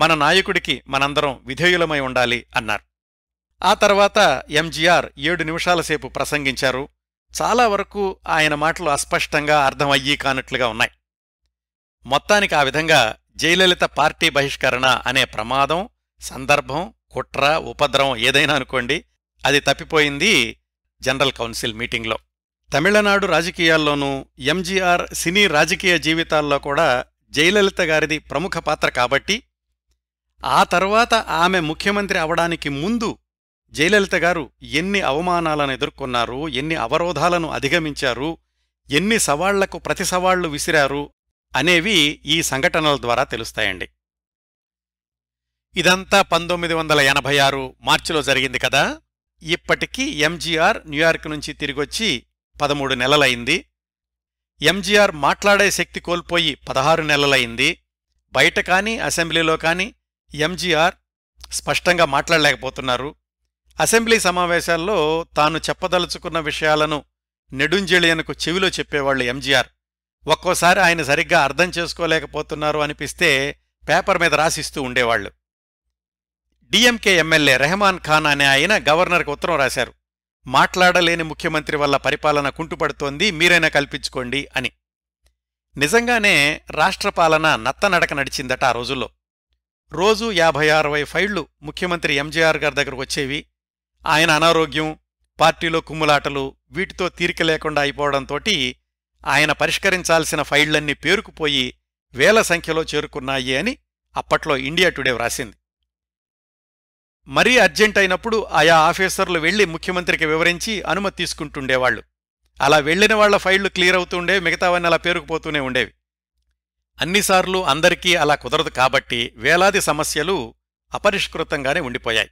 మన నాయకుడికి మనందరం విధేయులమై ఉండాలి అన్నారు ఆ తర్వాత ఎంజీఆర్ ఏడు నిమిషాల సేపు ప్రసంగించారు చాలా వరకు ఆయన మాటలు అస్పష్టంగా అర్థమయ్యి కానట్లుగా ఉన్నాయి మొత్తానికి ఆ విధంగా జయలలిత పార్టీ బహిష్కరణ అనే ప్రమాదం సందర్భం కుట్ర ఉపద్రవం ఏదైనా అనుకోండి అది తప్పిపోయింది జనరల్ కౌన్సిల్ మీటింగ్లో తమిళనాడు రాజకీయాల్లోనూ ఎంజీఆర్ సినీ రాజకీయ జీవితాల్లో కూడా జయలలిత గారిది ప్రముఖ పాత్ర కాబట్టి ఆ తర్వాత ఆమె ముఖ్యమంత్రి అవడానికి ముందు జయలలిత గారు ఎన్ని అవమానాలను ఎదుర్కొన్నారు ఎన్ని అవరోధాలను అధిగమించారు ఎన్ని సవాళ్లకు ప్రతి సవాళ్లు విసిరారు అనేవి ఈ సంఘటనల ద్వారా తెలుస్తాయండి ఇదంతా పంతొమ్మిది వందల ఎనభై ఆరు మార్చిలో జరిగింది కదా ఇప్పటికీ ఎంజీఆర్ న్యూయార్క్ నుంచి తిరిగొచ్చి పదమూడు నెలలైంది ఎంజీఆర్ మాట్లాడే శక్తి కోల్పోయి పదహారు నెలలైంది బయట కానీ అసెంబ్లీలో కానీ ఎంజీఆర్ స్పష్టంగా మాట్లాడలేకపోతున్నారు అసెంబ్లీ సమావేశాల్లో తాను చెప్పదలుచుకున్న విషయాలను నెడుంజెళియన్కు చెవిలో చెప్పేవాళ్లు ఎంజీఆర్ ఒక్కోసారి ఆయన సరిగ్గా అర్థం చేసుకోలేకపోతున్నారు అనిపిస్తే పేపర్ మీద రాసిస్తూ ఉండేవాళ్లు డిఎంకే ఎమ్మెల్యే రెహమాన్ ఖాన్ అనే ఆయన గవర్నర్కు ఉత్తరం రాశారు మాట్లాడలేని ముఖ్యమంత్రి వల్ల పరిపాలన కుంటుపడుతోంది మీరైనా కల్పించుకోండి అని నిజంగానే రాష్ట్ర పాలన నత్తనడక నడిచిందట ఆ రోజుల్లో రోజూ యాభై అరవై ఫైళ్లు ముఖ్యమంత్రి ఎంజీఆర్ గారి దగ్గరకు వచ్చేవి ఆయన అనారోగ్యం పార్టీలో కుమ్ములాటలు వీటితో తీరిక లేకుండా అయిపోవడంతోటి ఆయన పరిష్కరించాల్సిన ఫైళ్లన్నీ పేరుకుపోయి వేల సంఖ్యలో చేరుకున్నాయి అని అప్పట్లో ఇండియా టుడే వ్రాసింది మరీ అర్జెంట్ అయినప్పుడు ఆయా ఆఫీసర్లు వెళ్లి ముఖ్యమంత్రికి వివరించి అనుమతి తీసుకుంటుండేవాళ్లు అలా వెళ్లిన వాళ్ల ఫైళ్లు క్లియర్ అవుతుండే మిగతావన్నీ అలా పేరుకుపోతూనే ఉండేవి అన్నిసార్లు అందరికీ అలా కుదరదు కాబట్టి వేలాది సమస్యలు అపరిష్కృతంగానే ఉండిపోయాయి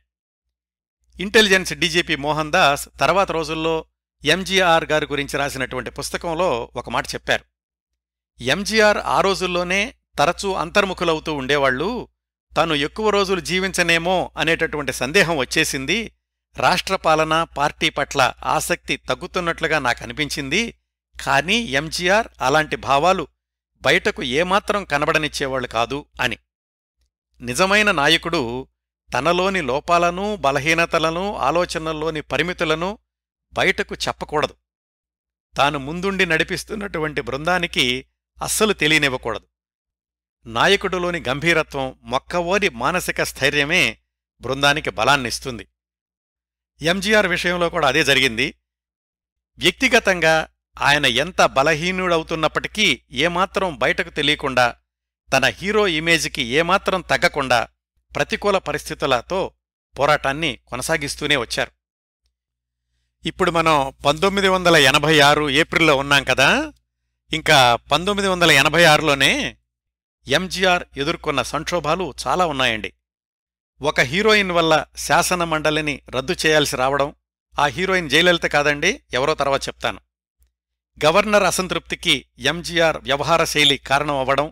ఇంటెలిజెన్స్ డీజీపీ మోహన్ దాస్ తర్వాత రోజుల్లో ఎంజీఆర్ గారి గురించి రాసినటువంటి పుస్తకంలో ఒక మాట చెప్పారు ఎంజీఆర్ ఆ రోజుల్లోనే తరచూ అంతర్ముఖులవుతూ ఉండేవాళ్లు తాను ఎక్కువ రోజులు జీవించనేమో అనేటటువంటి సందేహం వచ్చేసింది రాష్ట్రపాలన పార్టీ పట్ల ఆసక్తి తగ్గుతున్నట్లుగా నాకనిపించింది కానీ ఎంజీఆర్ అలాంటి భావాలు బయటకు ఏమాత్రం కనబడనిచ్చేవాళ్లు కాదు అని నిజమైన నాయకుడు తనలోని లోపాలను బలహీనతలను ఆలోచనల్లోని పరిమితులను బయటకు చెప్పకూడదు తాను ముందుండి నడిపిస్తున్నటువంటి బృందానికి అస్సలు తెలియనివ్వకూడదు నాయకుడులోని గంభీరత్వం మొక్కవోని మానసిక స్థైర్యమే బృందానికి బలాన్నిస్తుంది ఎంజీఆర్ విషయంలో కూడా అదే జరిగింది వ్యక్తిగతంగా ఆయన ఎంత బలహీనుడవుతున్నప్పటికీ ఏమాత్రం బయటకు తెలియకుండా తన హీరో ఇమేజ్కి ఏమాత్రం తగ్గకుండా ప్రతికూల పరిస్థితులతో పోరాటాన్ని కొనసాగిస్తూనే వచ్చారు ఇప్పుడు మనం పంతొమ్మిది వందల ఎనభై ఆరు ఏప్రిల్లో ఉన్నాం కదా ఇంకా పంతొమ్మిది వందల ఎనభై ఆరులోనే ఎంజీఆర్ ఎదుర్కొన్న సంక్షోభాలు చాలా ఉన్నాయండి ఒక హీరోయిన్ వల్ల శాసన మండలిని రద్దు చేయాల్సి రావడం ఆ హీరోయిన్ జయలలిత కాదండి ఎవరో తర్వాత చెప్తాను గవర్నర్ అసంతృప్తికి ఎంజీఆర్ వ్యవహార శైలి కారణం అవ్వడం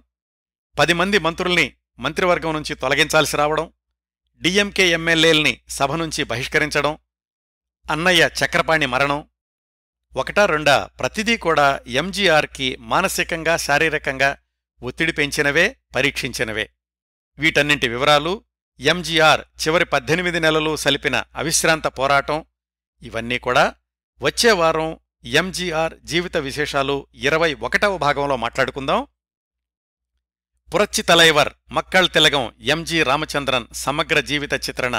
పది మంది మంత్రుల్ని మంత్రివర్గం నుంచి తొలగించాల్సి రావడం డిఎంకే ఎమ్మెల్యేల్ని సభ నుంచి బహిష్కరించడం అన్నయ్య చక్రపాణి మరణం ఒకటా రెండా ప్రతిదీ కూడా ఎంజీఆర్కి మానసికంగా శారీరకంగా ఒత్తిడి పెంచినవే పరీక్షించినవే వీటన్నింటి వివరాలు ఎంజీఆర్ చివరి పద్దెనిమిది నెలలు సలిపిన అవిశ్రాంత పోరాటం ఇవన్నీ కూడా వచ్చేవారం ఎంజీఆర్ జీవిత విశేషాలు ఇరవై ఒకటవ భాగంలో మాట్లాడుకుందాం పురచ్చి తలైవర్ మక్కళ్ తిలగం ఎంజి రామచంద్రన్ సమగ్ర జీవిత చిత్రణ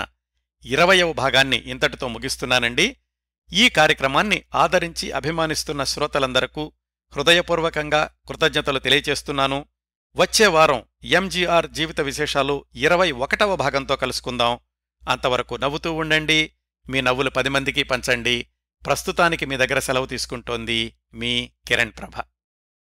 ఇరవయవ భాగాన్ని ఇంతటితో ముగిస్తున్నానండి ఈ కార్యక్రమాన్ని ఆదరించి అభిమానిస్తున్న శ్రోతలందరకు హృదయపూర్వకంగా కృతజ్ఞతలు తెలియచేస్తున్నాను వచ్చే వారం ఎంజీఆర్ జీవిత విశేషాలు ఇరవై ఒకటవ భాగంతో కలుసుకుందాం అంతవరకు నవ్వుతూ ఉండండి మీ నవ్వులు పది మందికి పంచండి ప్రస్తుతానికి మీ దగ్గర సెలవు తీసుకుంటోంది మీ కిరణ్ ప్రభ